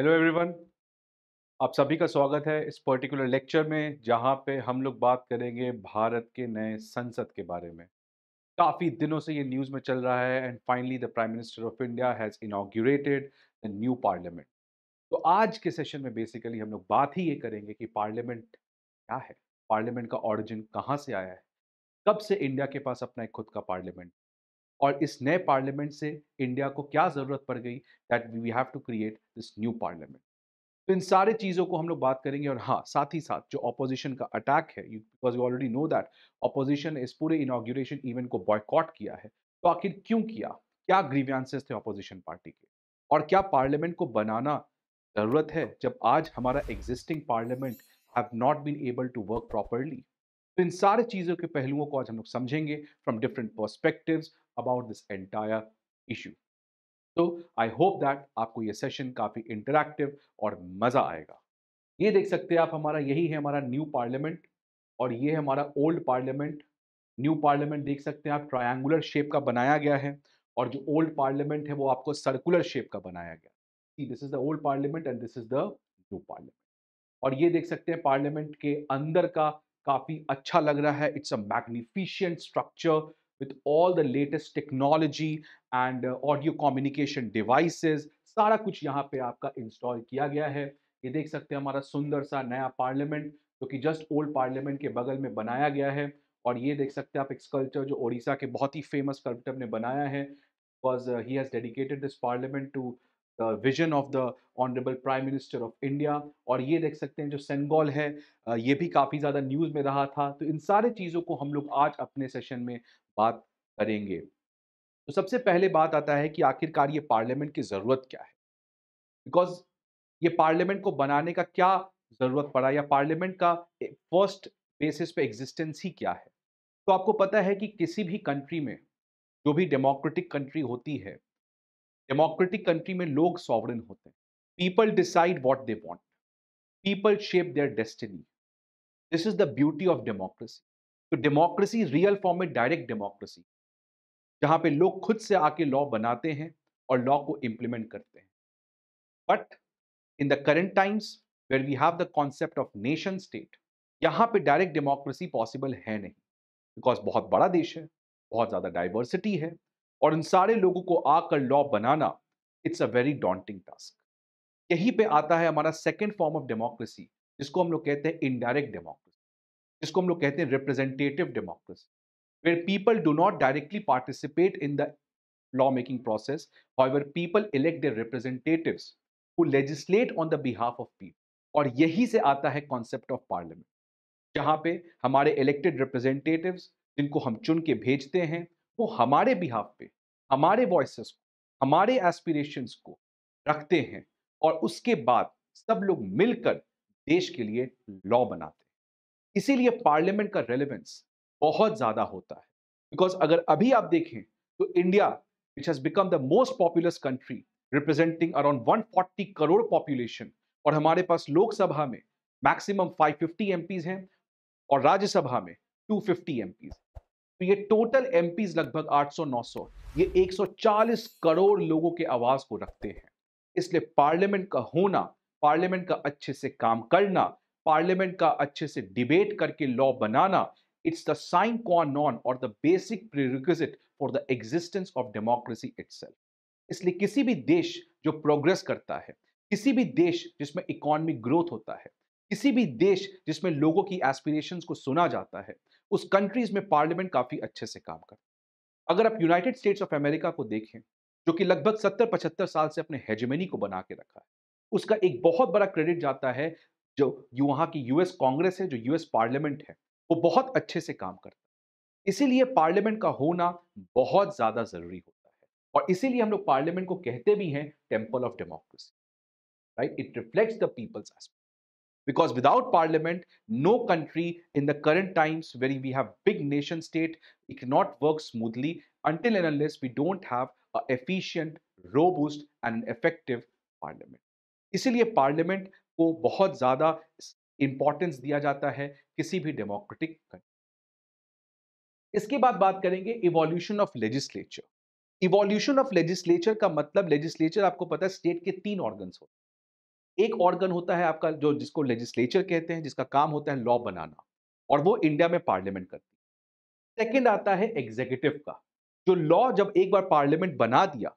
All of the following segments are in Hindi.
हेलो एवरीवन आप सभी का स्वागत है इस पर्टिकुलर लेक्चर में जहां पे हम लोग बात करेंगे भारत के नए संसद के बारे में काफ़ी दिनों से ये न्यूज़ में चल रहा है and finally the prime minister of India has inaugurated the new parliament तो आज के सेशन में बेसिकली हम लोग बात ही ये करेंगे कि पार्लियामेंट क्या है पार्लियामेंट का ऑरिजिन कहाँ से आया है कब से इंडिया के पास अपना एक खुद का पार्लियामेंट और इस नए पार्लियामेंट से इंडिया को क्या ज़रूरत पड़ गई that we have to create this new parliament तो इन सारे चीज़ों को हम लोग बात करेंगे और हाँ साथ ही साथ जो अपोजिशन का अटैक है because you already know that opposition ने इस पूरे इनाग्रेशन इवेंट को बॉयकॉट किया है तो आखिर क्यों किया क्या ग्रीवियांसेस थे अपोजिशन पार्टी के और क्या पार्लियामेंट को बनाना ज़रूरत है जब आज हमारा existing parliament have not been able to work properly तो इन सारे चीज़ों के पहलुओं को आज हम लोग समझेंगे from different perspectives about this entire issue तो आई होप दैट आपको ये सेशन काफ़ी इंटरेक्टिव और मज़ा आएगा ये देख सकते हैं आप हमारा यही है हमारा न्यू पार्लियामेंट और ये है हमारा ओल्ड पार्लियामेंट न्यू पार्लियामेंट देख सकते हैं आप ट्रायंगुलर शेप का बनाया गया है और जो ओल्ड पार्लियामेंट है वो आपको सर्कुलर शेप का बनाया गया this is the old parliament and this is the new parliament और ये देख सकते हैं पार्लियामेंट के अंदर का काफ़ी अच्छा लग रहा है it's a magnificent structure with all the latest technology and uh, audio communication devices सारा कुछ यहाँ पे आपका इंस्टॉल किया गया है ये देख सकते हैं हमारा सुंदर सा नया पार्लियामेंट जो कि जस्ट ओल्ड पार्लियामेंट के बगल में बनाया गया है और ये देख सकते हैं आप एक स्कल्पचर जो ओडिशा के बहुत ही फेमस स्कल्पचर ने बनाया है because he has dedicated this parliament to the vision of the honourable prime minister of India और ये देख सकते हैं जो सेंगोल है uh, ये भी काफ़ी ज़्यादा न्यूज़ में रहा था तो इन सारे चीज़ों को हम लोग आज अपने सेशन में बात करेंगे तो सबसे पहले बात आता है कि आखिरकार ये पार्लियामेंट की ज़रूरत क्या है बिकॉज ये पार्लियामेंट को बनाने का क्या ज़रूरत पड़ा या पार्लियामेंट का फर्स्ट बेसिस पे एग्जिस्टेंस ही क्या है तो आपको पता है कि किसी भी कंट्री में जो भी डेमोक्रेटिक कंट्री होती है डेमोक्रेटिक कंट्री में लोग सॉवरन होते हैं people decide what they want people shape their destiny this is the beauty of democracy तो डेमोक्रेसी रियल फॉर्म में डायरेक्ट डेमोक्रेसी जहां पे लोग खुद से आके लॉ बनाते हैं और लॉ को इंप्लीमेंट करते हैं but in the current times where we have the concept of nation state यहां पे डायरेक्ट डेमोक्रेसी पॉसिबल है नहीं बिकॉज बहुत बड़ा देश है बहुत ज़्यादा डाइवर्सिटी है और इन सारे लोगों को आकर लॉ बनाना it's a very daunting task यहीं पे आता है हमारा सेकेंड फॉर्म ऑफ डेमोक्रेसी जिसको हम लोग कहते हैं इनडायरेक्ट डेमोक्रेसी जिसको हम लोग कहते हैं representative democracy people do not directly participate in the law making process However, people elect their representative who legislate on the behalf of people और यही से आता है कॉन्सेप्ट ऑफ पार्लियामेंट जहाँ पे हमारे इलेक्टेड रिप्रेजेंटेटिव जिनको हम चुन के भेजते हैं वो हमारे बिहाफ पे हमारे वॉइस को हमारे एस्पिरेशंस को रखते हैं और उसके बाद सब लोग मिलकर देश के लिए लॉ बनाते हैं इसीलिए पार्लियामेंट का रेलिवेंस बहुत ज्यादा होता है बिकॉज अगर अभी आप देखें तो India which has become the most populous country representing around 140 crore population और हमारे पास लोकसभा में मैक्सिमम 550 एमपीज हैं और राज्यसभा में 250 एमपीज तो ये टोटल एमपीज लगभग 800-900 ये 140 करोड़ लोगों के आवाज को रखते हैं इसलिए पार्लियामेंट का होना पार्लियामेंट का अच्छे से काम करना पार्लियामेंट का अच्छे से डिबेट करके लॉ बनाना it's the sine qua non और the basic prerequisite for the existence of democracy itself इसलिए किसी भी देश जो प्रोग्रेस करता है किसी भी देश जिसमें इकोनॉमिक ग्रोथ होता है किसी भी देश जिसमें लोगों की एस्पिरेशंस को सुना जाता है उस कंट्रीज में पार्लियामेंट काफ़ी अच्छे से काम करता है अगर आप यूनाइटेड स्टेट्स ऑफ अमेरिका को देखें जो कि लगभग सत्तर पचहत्तर साल से अपने हेजमेनी को बना के रखा है उसका एक बहुत बड़ा क्रेडिट जाता है जो वहां की यूएस कांग्रेस है जो यूएस पार्लियामेंट है वो बहुत अच्छे से काम करता है इसीलिए पार्लियामेंट का होना बहुत ज़्यादा ज़रूरी होता है और इसीलिए हम लोग पार्लियामेंट को कहते भी हैं temple of democracy right it reflects the because without parliament no country in the current times very we have big nation state it not work smoothly until and unless we don't have efficient robust and effective parliament इसीलिए पार्लियामेंट को बहुत ज़्यादा इंपॉर्टेंस दिया जाता है किसी भी डेमोक्रेटिक इसके बाद बात करेंगे evolution of legislature evolution of legislature का मतलब लेजिस्लेचर आपको पता है स्टेट के तीन ऑर्गन होते हैं एक ऑर्गन होता है आपका जो जिसको लेजिस्लेचर कहते हैं जिसका काम होता है लॉ बनाना और वो इंडिया में पार्लियामेंट करती है सेकेंड आता है एग्जीक्यूटिव का जो लॉ जब एक बार पार्लियामेंट बना दिया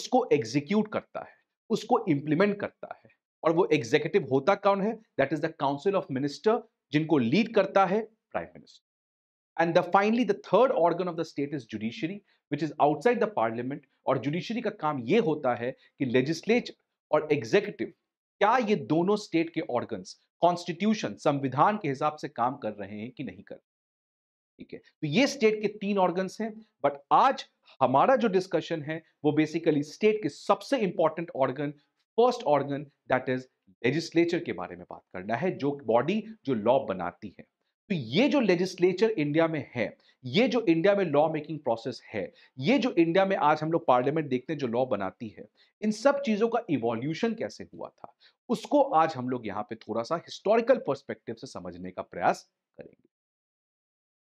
उसको एग्जीक्यूट करता है उसको इम्प्लीमेंट करता है और वो एग्जीक्यूटिव होता कौन है that is the council of minister जिनको लीड करता है prime minister and the finally the third organ of the state is judiciary which is outside the parliament और जुडिशरी का काम ये होता है कि लेजिस्लेचर और एग्जीक्यूटिव क्या ये दोनों स्टेट के ऑर्गन कॉन्स्टिट्यूशन संविधान के हिसाब से काम कर रहे हैं कि नहीं कर ठीक है तो ये स्टेट के तीन ऑर्गन हैं बट आज हमारा जो डिस्कशन है वो बेसिकली स्टेट के सबसे important organ first organ that is legislature के बारे में बात करना है जो बॉडी जो लॉ बनाती है तो ये जो लेजिस्लेचर इंडिया में है ये जो इंडिया में लॉ मेकिंग प्रोसेस है ये जो इंडिया में आज हम लोग पार्लियामेंट देखते हैं जो लॉ बनाती है इन सब चीज़ों का इवोल्यूशन कैसे हुआ था उसको आज हम लोग यहाँ पे थोड़ा सा हिस्टोरिकल पर्सपेक्टिव से समझने का प्रयास करेंगे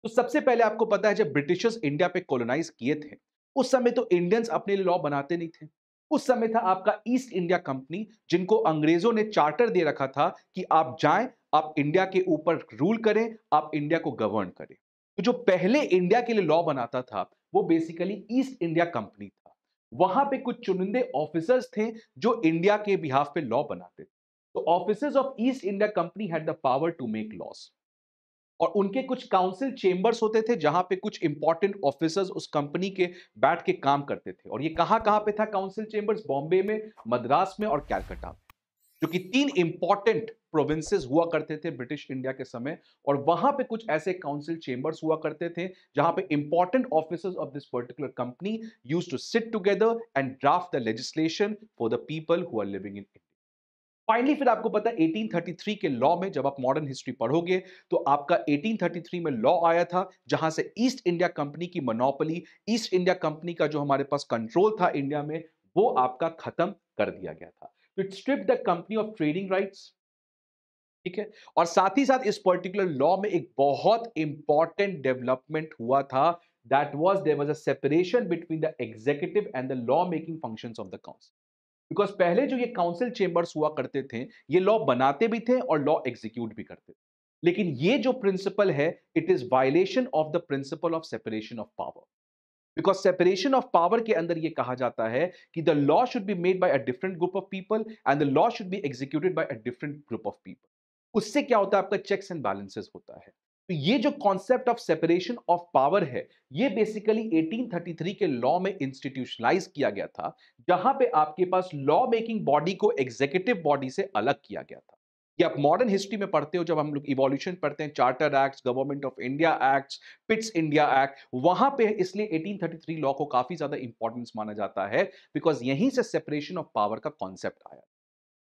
तो सबसे पहले आपको पता है जब ब्रिटिशर्स इंडिया पे कॉलोनाइज किए थे उस समय तो इंडियंस अपने लिए लॉ बनाते नहीं थे उस समय था आपका ईस्ट इंडिया कंपनी जिनको अंग्रेजों ने चार्टर दे रखा था कि आप जाएं आप इंडिया के ऊपर रूल करें आप इंडिया को गवर्न करें तो जो पहले इंडिया के लिए लॉ बनाता था वो बेसिकली ईस्ट इंडिया कंपनी था वहां पे कुछ चुनिंदे ऑफिसर्स थे जो इंडिया के बिहाफ पे लॉ बनाते थे तो officers of East India Company had the power to make laws और उनके कुछ काउंसिल चेंबर्स होते थे जहां पे कुछ इंपॉर्टेंट ऑफिसर्स उस कंपनी के बैठ के काम करते थे और ये कहां कहां पे था काउंसिल चेंबर्स बॉम्बे में मद्रास में और कैलकटा में जो कि तीन इंपॉर्टेंट प्रोविंसेस हुआ करते थे ब्रिटिश इंडिया के समय और वहां पे कुछ ऐसे काउंसिल चेंबर्स हुआ करते थे जहां पे important officers of this particular company use to sit together and draft the legislation for the people who are living in India finally फिर आपको पता है 1833 के लॉ में जब आप मॉडर्न हिस्ट्री पढ़ोगे तो आपका 1833 में लॉ आया था जहां से ईस्ट इंडिया कंपनी की मोनोपली ईस्ट इंडिया कंपनी का जो हमारे पास कंट्रोल था इंडिया में वो आपका खत्म कर दिया गया था तो it strip the company of trading rights ठीक है और साथ ही साथ इस पर्टिकुलर लॉ में एक बहुत इंपॉर्टेंट डेवलपमेंट हुआ था that was there was a separation between the executive and the law making function of the council because पहले जो ये काउंसिल चेंबर्स हुआ करते थे ये लॉ बनाते भी थे और लॉ एग्जीक्यूट भी करते थे लेकिन ये जो प्रिंसिपल है it is violation of the principle of separation of power because separation of power के अंदर ये कहा जाता है कि the law should be made by a different group of people and the law should be executed by a different group of people उससे क्या होता है आपका चेक्स एंड बैलेंसेस होता है तो ये जो concept of separation of power है ये बेसिकली 1833 के लॉ में इंस्टीट्यूशनलाइज किया गया था जहां पे आपके पास लॉ मेकिंग बॉडी को एग्जीक्यूटिव बॉडी से अलग किया गया था ये आप मॉडर्न हिस्ट्री में पढ़ते हो जब हम लोग इवोल्यूशन पढ़ते हैं charter act government of India act Pitt's India act वहां पे इसलिए 1833 लॉ को काफी ज्यादा इंपॉर्टेंस माना जाता है बिकॉज यहीं से सेपरेशन ऑफ पावर का कॉन्सेप्ट आया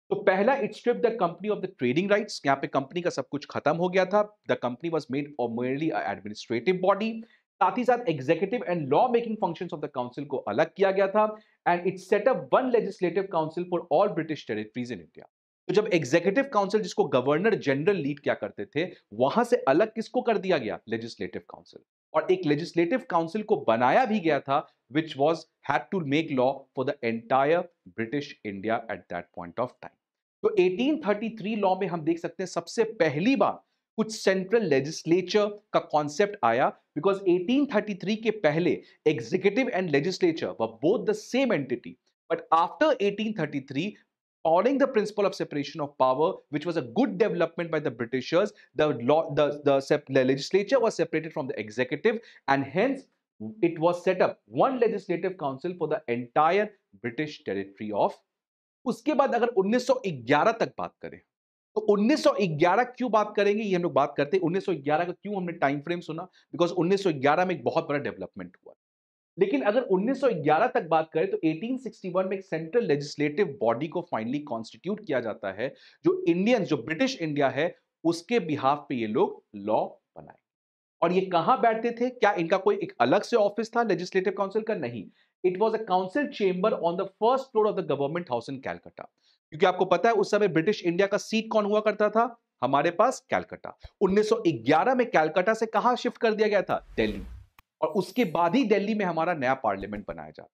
तो पहला it strip the company of the trading rights यहाँ पे कंपनी का सब कुछ खत्म हो गया था the company was made mainly administrative body साथ ही साथ executive and law making functions of the council को अलग किया गया था and it up one legislative council for all British territories in India तो जब एग्जीक्यूटिव काउंसिल जिसको गवर्नर जनरल लीड क्या करते थे वहां से अलग किसको कर दिया गया लेजिस्लेटिव काउंसिल और एक लेजिस्लेटिव काउंसिल को बनाया भी गया था which was had to make law for the entire British India at that point of time तो 1833 लॉ में हम देख सकते हैं सबसे पहली बार कुछ सेंट्रल लेजिस्लेचर का कॉन्सेप्ट आया बिकॉज 1833 के पहले executive and legislature were both the same entity but after 1833 thirty three honoring the principle of separation of power, which was a good development by the Britishers, the, law, the, the, the legislature was separated from the executive and hence it was set up one legislative council for the entire British territory of. उसके बाद अगर 1911 तक बात करें तो 1911 क्यों बात करेंगे ये हम लोग बात करते हैं 1911 का क्यों हमने टाइम फ्रेम सुना बिकॉज 1911 में एक बहुत बड़ा डेवलपमेंट हुआ लेकिन अगर 1911 तक बात करें तो 1861 में एक सेंट्रल लेजिस्लेटिव बॉडी को फाइनली कॉन्स्टिट्यूट किया जाता है जो इंडियन जो ब्रिटिश इंडिया है उसके बिहाफ पे ये लोग लॉ बनाए और ये कहां बैठते थे क्या इनका कोई एक अलग से ऑफिस था लेजिस्लेटिव काउंसिल का नहीं it was a council chamber on the first floor of the government house in Calcutta क्योंकि आपको पता है उस समय ब्रिटिश इंडिया का सीट कौन हुआ करता था हमारे पास कैलकटा 1911 में कैलकटा से कहा शिफ्ट कर दिया गया था दिल्ली और उसके बाद ही दिल्ली में हमारा नया पार्लियामेंट बनाया जाता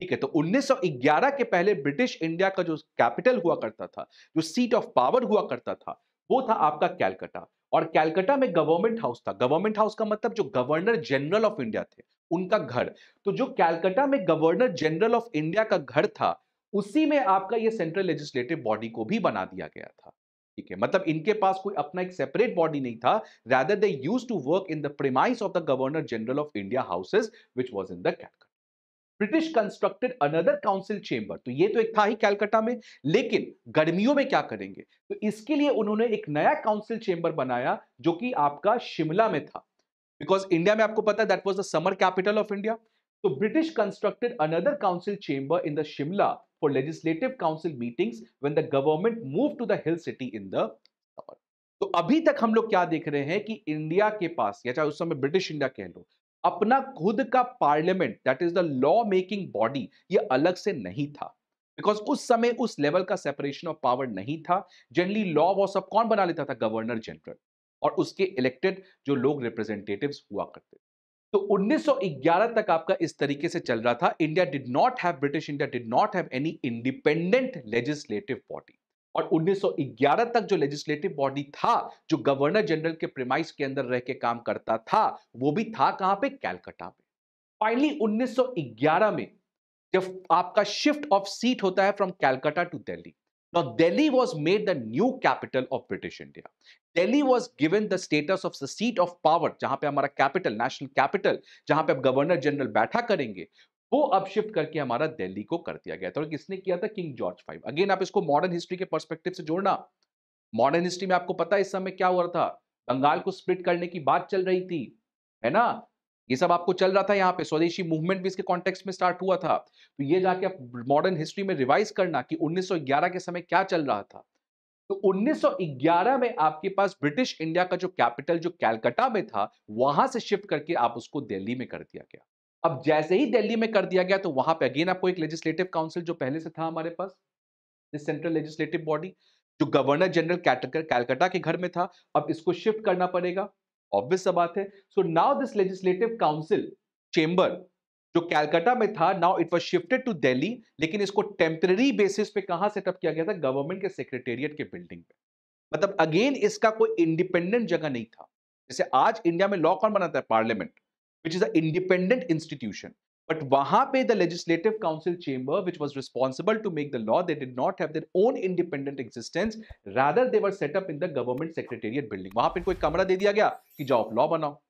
ठीक है तो 1911 के पहले ब्रिटिश इंडिया का जो कैपिटल हुआ करता था जो सीट ऑफ पावर हुआ करता था वो था आपका कैलकटा और कैलकटा में गवर्नमेंट हाउस था गवर्नमेंट हाउस का मतलब जो गवर्नर जनरल ऑफ इंडिया थे उनका घर तो जो कैलकटा में गवर्नर जनरल ऑफ इंडिया का घर था उसी में आपका ये सेंट्रल लेजिस्लेटिव बॉडी को भी बना दिया गया था ठीक है मतलब इनके पास कोई अपना एक सेपरेट बॉडी नहीं था rather they use to work in the premise of the governor general of India houses which was in the Calcutta British constructed another council chamber तो ये तो एक था ही कैलकटा में लेकिन गर्मियों में क्या करेंगे तो इसके लिए उन्होंने एक नया काउंसिल चेंबर बनाया जो कि आपका शिमला में था बिकॉज इंडिया में आपको पता है that was the summer capital of India तो British constructed another council chamber in the Shimla for legislative council meetings when the government moved to the hill city in the तो अभी तक हम लोग क्या देख रहे हैं कि इंडिया के पास या चाहे उस समय ब्रिटिश इंडिया कह लो अपना खुद का parliament that is the law making body ये अलग से नहीं था बिकॉज उस समय उस लेवल का सेपरेशन ऑफ पावर नहीं था जनरली लॉ वॉस सब कौन बना लेता था गवर्नर जनरल और उसके इलेक्टेड जो लोग रिप्रेजेंटेटिव्स हुआ करते थे तो 1911 तक आपका इस तरीके से चल रहा था India did not have British India did not have any independent legislative body और 1911 तक जो लेजिस्लेटिव बॉडी था जो गवर्नर जनरल के प्रिमाइस के अंदर रह के काम करता था वो भी था कहां पे कैलकटा पे फाइनली 1911 में जब आपका शिफ्ट ऑफ सीट होता है from Calcutta to Delhi Now, Delhi was made the new capital of British India. Delhi was given the status of the seat of power, जहाँ पे हमारा capital, national capital, जहाँ पे अब governor general बैठा करेंगे वो अब shift करके हमारा Delhi को कर दिया गया था और किसने किया था King George V. Again, आप इसको modern history के perspective से जोड़ना modern history में आपको पता है इस समय क्या हुआ था बंगाल को split करने की बात चल रही थी है ना ये सब आपको चल रहा था यहाँ पे स्वदेशी मूवमेंट भी इसके कॉन्टेक्स में स्टार्ट हुआ था तो ये जाके आप मॉडर्न हिस्ट्री में रिवाइज करना कि 1911 के समय क्या चल रहा था तो 1911 में आपके पास ब्रिटिश इंडिया का जो कैपिटल जो कैलकटा में था वहां से शिफ्ट करके आप उसको दिल्ली में कर दिया गया अब जैसे ही दिल्ली में कर दिया गया तो वहां पे अगेन आपको एक लेजिस्लेटिव काउंसिल जो पहले से था हमारे पास सेंट्रल लेजिस्लेटिव बॉडी जो गवर्नर जनरल कैलकटा के घर में था अब इसको शिफ्ट करना पड़ेगा ऑब्वियस सा बात है so now this legislative council chamber जो कैलकाटा में था now it was shifted to Delhi लेकिन इसको टेम्पररी बेसिस पे कहा सेटअप किया गया था गवर्नमेंट के सेक्रेटेरिएट के बिल्डिंग पे मतलब अगेन इसका कोई इंडिपेंडेंट जगह नहीं था जैसे आज इंडिया में लॉ कौन बनाता है parliament which is a independent institution but वहां पे the legislative council chamber which was responsible to make the law they did not have their own independent existence rather they were set up in the government secretariat building वहां पर इनको कमरा दे दिया गया कि जॉ लॉ बनाओ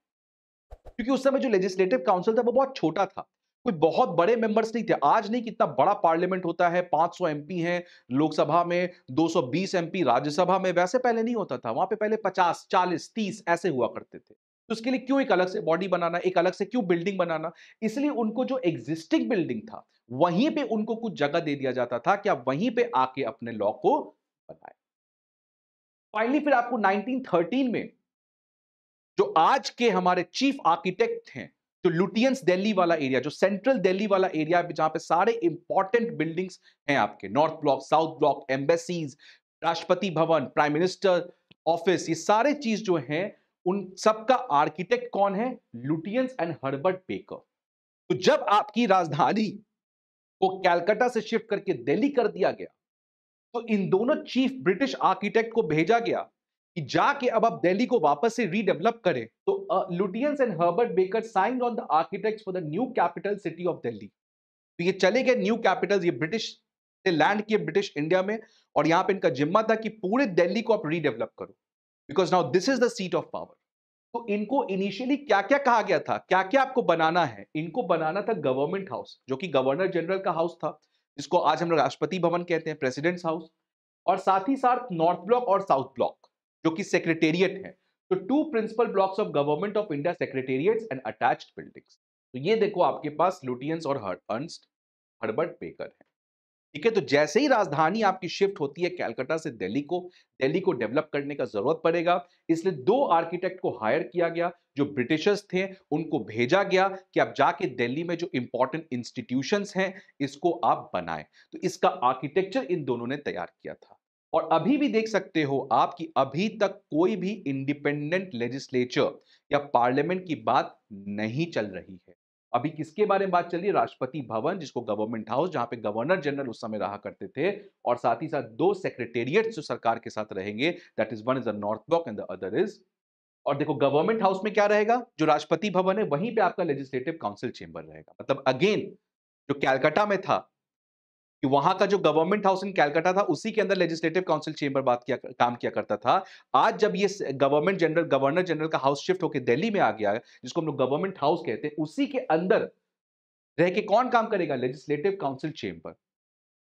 क्योंकि उस समय जो लेजिस्लेटिव काउंसिल था वो बहुत छोटा था कोई बहुत बड़े मेंबर्स नहीं थे आज नहीं कितना बड़ा पार्लियामेंट होता है 500 सौ एमपी है लोकसभा में 220 सौ एमपी राज्यसभा में वैसे पहले नहीं होता था वहां पे पहले 50, 40, 30 ऐसे हुआ करते थे तो उसके लिए क्यों एक अलग से बॉडी बनाना एक अलग से क्यों बिल्डिंग बनाना इसलिए उनको जो एग्जिस्टिंग बिल्डिंग था वहीं पे उनको कुछ जगह दे दिया जाता था कि आप वहीं पे आके अपने लॉ को बनाए फाइनली फिर आपको 1913 में जो आज के हमारे चीफ आर्किटेक्ट हैं जो लुटियंस दिल्ली वाला एरिया जो सेंट्रल दिल्ली वाला एरिया जहां पे सारे इंपॉर्टेंट बिल्डिंग्स हैं आपके north block south block embassies Rashtrapati Bhavan prime minister office ये सारे चीज जो है उन सबका आर्किटेक्ट कौन है लुटियंस एंड हर्बर्ट बेकर तो जब आपकी राजधानी को कैलकाटा से शिफ्ट करके दिल्ली कर दिया गया तो इन दोनों चीफ ब्रिटिश आर्किटेक्ट को भेजा गया कि जाके अब आप दिल्ली को वापस से रीडेवलप करें तो Lutyens and Herbert Baker sign on the architect for the new capital city of Delhi तो ये चले गए न्यू कैपिटल ये ब्रिटिश लैंड किए ब्रिटिश इंडिया में और यहाँ पे इनका जिम्मा था कि पूरे दिल्ली को आप रीडेवलप करो because now this is the seat of power तो इनको इनिशियली क्या क्या कहा गया था क्या क्या आपको बनाना है इनको बनाना था गवर्नमेंट हाउस जो कि गवर्नर जनरल का हाउस था जिसको आज हम लोग राष्ट्रपति भवन कहते हैं प्रेसिडेंट्स हाउस और साथ ही साथ नॉर्थ ब्लॉक और साउथ ब्लॉक जो कि सेक्रेटेरिएट है तो two principal blocks of government of India secretariats and attached buildings तो ये देखो आपके पास लुटियंस और अर्नस्ट हर्बर्ट बेकर है ठीक है तो जैसे ही राजधानी आपकी शिफ्ट होती है कैलकाटा से दिल्ली को दिल्ली को डेवलप करने का जरूरत पड़ेगा इसलिए दो आर्किटेक्ट को हायर किया गया जो ब्रिटिशर्स थे उनको भेजा गया कि आप जाके दिल्ली में जो इंपॉर्टेंट इंस्टीट्यूशन हैं इसको आप बनाए तो इसका आर्किटेक्चर इन दोनों ने तैयार किया था और अभी भी देख सकते हो आप कि अभी तक कोई भी इंडिपेंडेंट लेजिस्लेचर या पार्लियामेंट की बात नहीं चल रही है अभी किसके बारे में बात चल रही है राष्ट्रपति भवन जिसको गवर्नमेंट हाउस जहां पे गवर्नर जनरल उस समय रहा करते थे और साथ ही साथ दो सेक्रेटेरिएट जो सरकार के साथ रहेंगे that is one is the north block and the other is और देखो गवर्नमेंट हाउस में क्या रहेगा जो राष्ट्रपति भवन है वहीं पे आपका लेजिस्लेटिव काउंसिल चेंबर रहेगा मतलब अगेन जो कैलकाटा में था कि वहां का जो गवर्नमेंट हाउस इन कैलकाटा था उसी के अंदर लेजिस्लेटिव काउंसिल चेंबर बात किया काम किया करता था आज जब ये गवर्नमेंट जनरल गवर्नर जनरल का हाउस शिफ्ट होकर दिल्ली में आ गया जिसको हम लोग गवर्नमेंट हाउस कहते हैं उसी के अंदर रह के कौन काम करेगा लेजिस्लेटिव काउंसिल चेंबर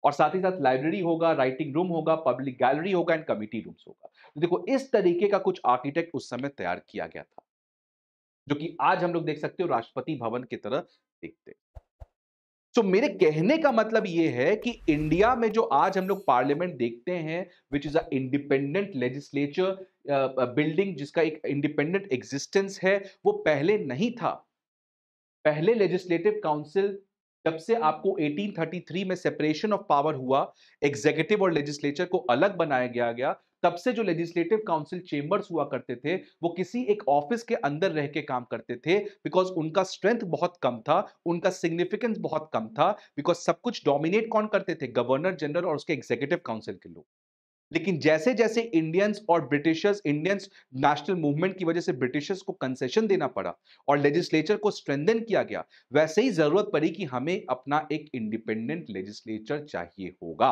और साथ ही साथ लाइब्रेरी होगा राइटिंग रूम होगा पब्लिक गैलरी होगा एंड कमिटी रूम्स होगा तो देखो इस तरीके का कुछ आर्किटेक्ट उस समय तैयार किया गया था जो कि आज हम लोग देख सकते हो राष्ट्रपति भवन की तरह देखते हैं सो मेरे कहने का मतलब यह है कि इंडिया में जो आज हम लोग पार्लियामेंट देखते हैं which is a independent legislature building जिसका एक इंडिपेंडेंट एग्जिस्टेंस है वो पहले नहीं था पहले लेजिस्लेटिव काउंसिल जब से आपको 1833 में सेपरेशन ऑफ पावर हुआ एग्जीक्यूटिव और लेजिस्लेचर को अलग बनाया गया गया तब से जो लेजिस्लेटिव काउंसिल चेम्बर्स हुआ करते थे वो किसी एक ऑफिस के अंदर रह के काम करते थे बिकॉज उनका स्ट्रेंथ बहुत कम था उनका सिग्निफिकेंस बहुत कम था बिकॉज सब कुछ डोमिनेट कौन करते थे गवर्नर जनरल और उसके एग्जीक्यूटिव काउंसिल के लोग लेकिन जैसे जैसे इंडियंस और ब्रिटिशर्स इंडियंस नेशनल मूवमेंट की वजह से ब्रिटिशर्स को कंसेशन देना पड़ा और लेजिस्लेचर को स्ट्रेंदन किया गया वैसे ही जरूरत पड़ी कि हमें अपना एक इंडिपेंडेंट लेजिस्लेचर चाहिए होगा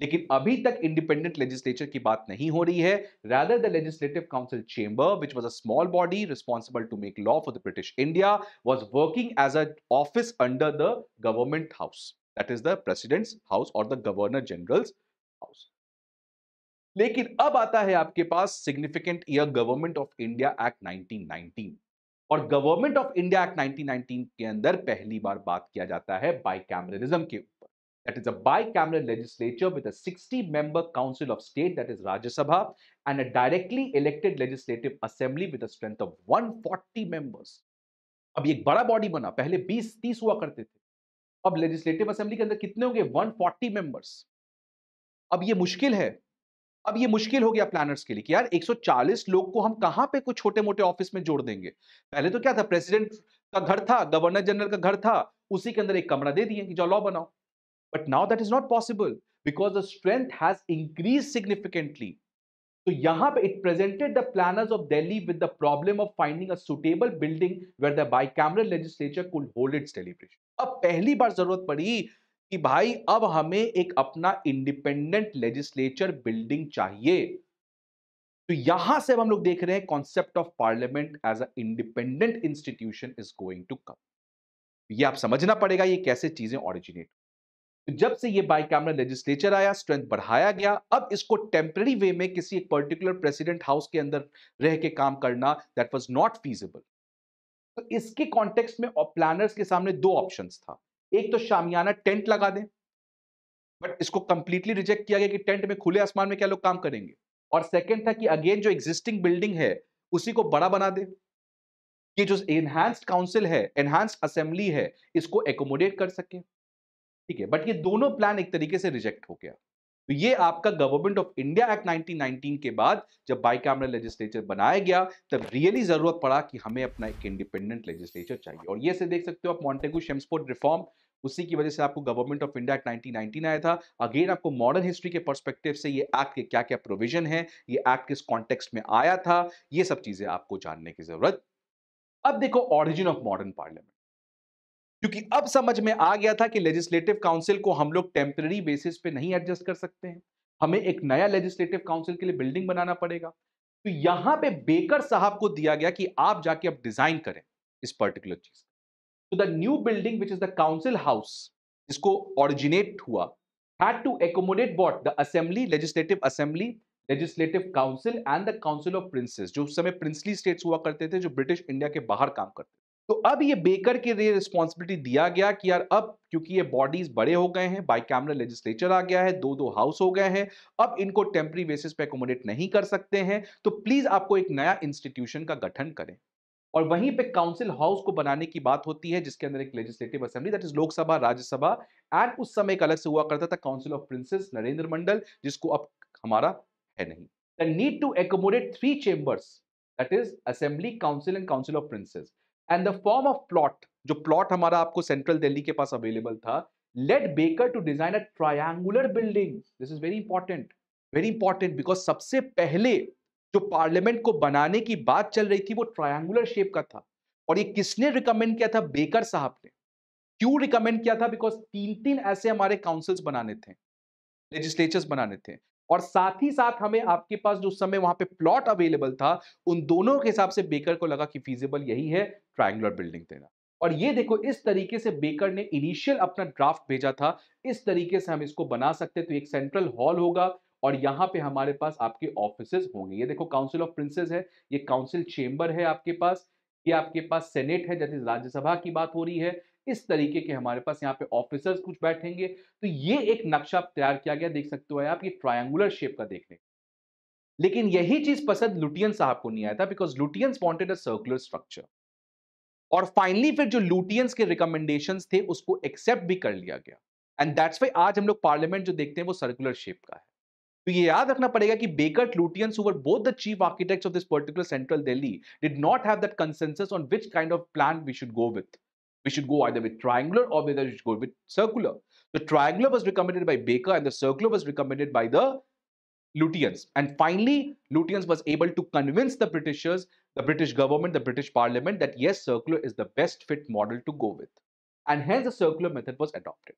लेकिन अभी तक इंडिपेंडेंट लेजिस्लेचर की बात नहीं हो रही है rather the legislative council chamber which was a small body responsible to make law for the British India was working as a office under the government house that is the president's house और द गवर्नर जनरल हाउस लेकिन अब आता है आपके पास significant year government of India act 1919 और गवर्नमेंट ऑफ इंडिया एक्ट 1919 के अंदर पहली बार बात किया जाता है बाइकैमरलिज्म के ऊपर that is a bicameral legislature with a 60 member council of state that is Rajya Sabha and a directly elected legislative assembly with a strength of 140 members अब एक बड़ा बॉडी बना पहले 20 30 हुआ करते थे अब लेजिस्लेटिव असेंबली के अंदर कितने होंगे 140 मेंबर्स अब ये मुश्किल है अब ये मुश्किल हो गया प्लानर्स के लिए कि यार 140 लोग को हम कहां पे कुछ छोटे मोटे ऑफिस में जोड़ देंगे पहले तो क्या था प्रेसिडेंट का घर था गवर्नर जनरल का घर था उसी के अंदर एक कमरा दे दिए कि जो लॉ बनाओ but now that is not possible because the strength has increase significantly तो यहां पे it presented the planners of Delhi with the problem of finding a suitable building where the bicameral legislature could hold its deliberation अब पहली बार जरूरत पड़ी कि भाई अब हमें एक अपना इंडिपेंडेंट लेजिस्लेचर बिल्डिंग चाहिए तो यहां से हम लोग देख रहे हैं concept of parliament as a independent institution is going to come ये आप समझना पड़ेगा ये कैसे चीजें ऑरिजिनेट तो जब से ये बाई कैमरा लेजिस्लेचर आया स्ट्रेंथ बढ़ाया गया अब इसको टेम्पररी वे में किसी एक पर्टिकुलर प्रेसिडेंट हाउस के अंदर रह के काम करना दैट वॉज नॉट फीजिबल तो इसके कॉन्टेक्स्ट में प्लानर्स के सामने दो ऑप्शंस था एक तो शामियाना टेंट लगा दें बट इसको कंप्लीटली रिजेक्ट किया गया कि टेंट में खुले आसमान में क्या लोग काम करेंगे और सेकेंड था कि अगेन जो एग्जिस्टिंग बिल्डिंग है उसी को बड़ा बना दे कि जो एनहांस्ड काउंसिल है एनहांस्ड असेंबली है इसको एकोमोडेट कर सके ठीक है बट ये दोनों प्लान एक तरीके से रिजेक्ट हो गया तो ये आपका गवर्नमेंट ऑफ इंडिया एक्ट 1919 के बाद जब बाई कैमरा लेजिस्लेचर बनाया गया तब रियली जरूरत पड़ा कि हमें अपना एक इंडिपेंडेंट लेजिस्लेचर चाहिए और ये से देख सकते हो आप मॉन्टेगू शेम्सपोर्ट रिफॉर्म उसी की वजह से आपको गवर्नमेंट ऑफ इंडिया एक्ट 1919 आया था अगेन आपको मॉडर्न हिस्ट्री के परस्पेक्टिव से ये एक्ट के क्या क्या प्रोविजन है ये एक्ट किस कॉन्टेक्स्ट में आया था ये सब चीजें आपको जानने की जरूरत अब देखो ऑरिजिन ऑफ मॉडर्न पार्लियामेंट क्योंकि अब समझ में आ गया था कि लेजिस्लेटिव काउंसिल को हम लोग टेम्पररी बेसिस पे नहीं एडजस्ट कर सकते हैं हमें एक नया लेजिस्लेटिव काउंसिल के लिए बिल्डिंग बनाना पड़ेगा तो यहां पे बेकर साहब को दिया गया कि आप जाके अब डिजाइन करें इस पर्टिकुलर चीज to the new building which is the council house जिसको originate हुआ had to accommodate what the assembly legislative assembly legislative council and the council of princes जो उस समय princely states हुआ करते थे जो ब्रिटिश इंडिया के बाहर काम करते तो अब ये बेकर के लिए रिस्पॉन्सिबिलिटी दिया गया कि यार अब क्योंकि ये बॉडीज बड़े हो गए हैं बाई कैमरल लेजिस्लेचर आ गया है दो दो हाउस हो गए हैं अब इनको टेम्प्री बेसिस पे एकोमोडेट नहीं कर सकते हैं तो प्लीज आपको एक नया इंस्टीट्यूशन का गठन करें और वहीं पे काउंसिल हाउस को बनाने की बात होती है जिसके अंदर एक legislative assembly that is Lok Sabha Rajya Sabha and उस समय एक अलग से हुआ करता था council of princes Narendra Mandal जिसको अब हमारा है नहीं the need to accommodate three chambers that is assembly council and council of princes and the form of plot जो प्लॉट हमारा आपको सेंट्रल दिल्ली के पास अवेलेबल था let Baker to design a triangular building this is very important very important because सबसे पहले जो पार्लियामेंट को बनाने की बात चल रही थी वो ट्रायंगुलर शेप का था और ये किसने रिकमेंड किया था बेकर साहब ने क्यों रिकमेंड किया था बिकॉज तीन तीन ऐसे हमारे काउंसिल्स बनाने थे लेजिस्लेचर्स बनाने थे और साथ ही साथ हमें आपके पास जो समय वहां पे प्लॉट अवेलेबल था उन दोनों के हिसाब से बेकर को लगा कि फीजेबल यही है ट्रायंगुलर बिल्डिंग देना और ये देखो इस तरीके से बेकर ने इनिशियल अपना ड्राफ्ट भेजा था इस तरीके से हम इसको बना सकते तो एक सेंट्रल हॉल होगा और यहाँ पे हमारे पास आपके ऑफिस होंगे ये देखो काउंसिल ऑफ प्रिंसेस है ये काउंसिल चेंबर है आपके पास ये आपके पास सेनेट है जैसे राज्यसभा की बात हो रही है इस तरीके के हमारे पास यहाँ पे ऑफिसर्स कुछ बैठेंगे तो ये एक नक्शा तैयार किया गया देख सकते हो आप ये ट्रायंगुलर शेप का देखने लेकिन यही चीज पसंद लुटियन साहब को नहीं आया था because Lutyens wanted a circular structure और फाइनली फिर जो लुटियंस के रिकमेंडेशन थे उसको एक्सेप्ट भी कर लिया गया एंड दैट्स वाई आज हम लोग पार्लियामेंट जो देखते हैं वो सर्कुलर शेप का है तो ये याद रखना पड़ेगा कि Baker Clutians, who were both the chief architects of this particular central Delhi, did not have that consensus on which kind of plan we should go with. We should go either with triangular or whether we should go with circular. The triangular was recommended by Baker and the circular was recommended by the Lutyens. And finally, Lutyens was able to convince the Britishers, the British government, the British parliament that yes, circular is the best fit model to go with. And hence the circular method was adopted.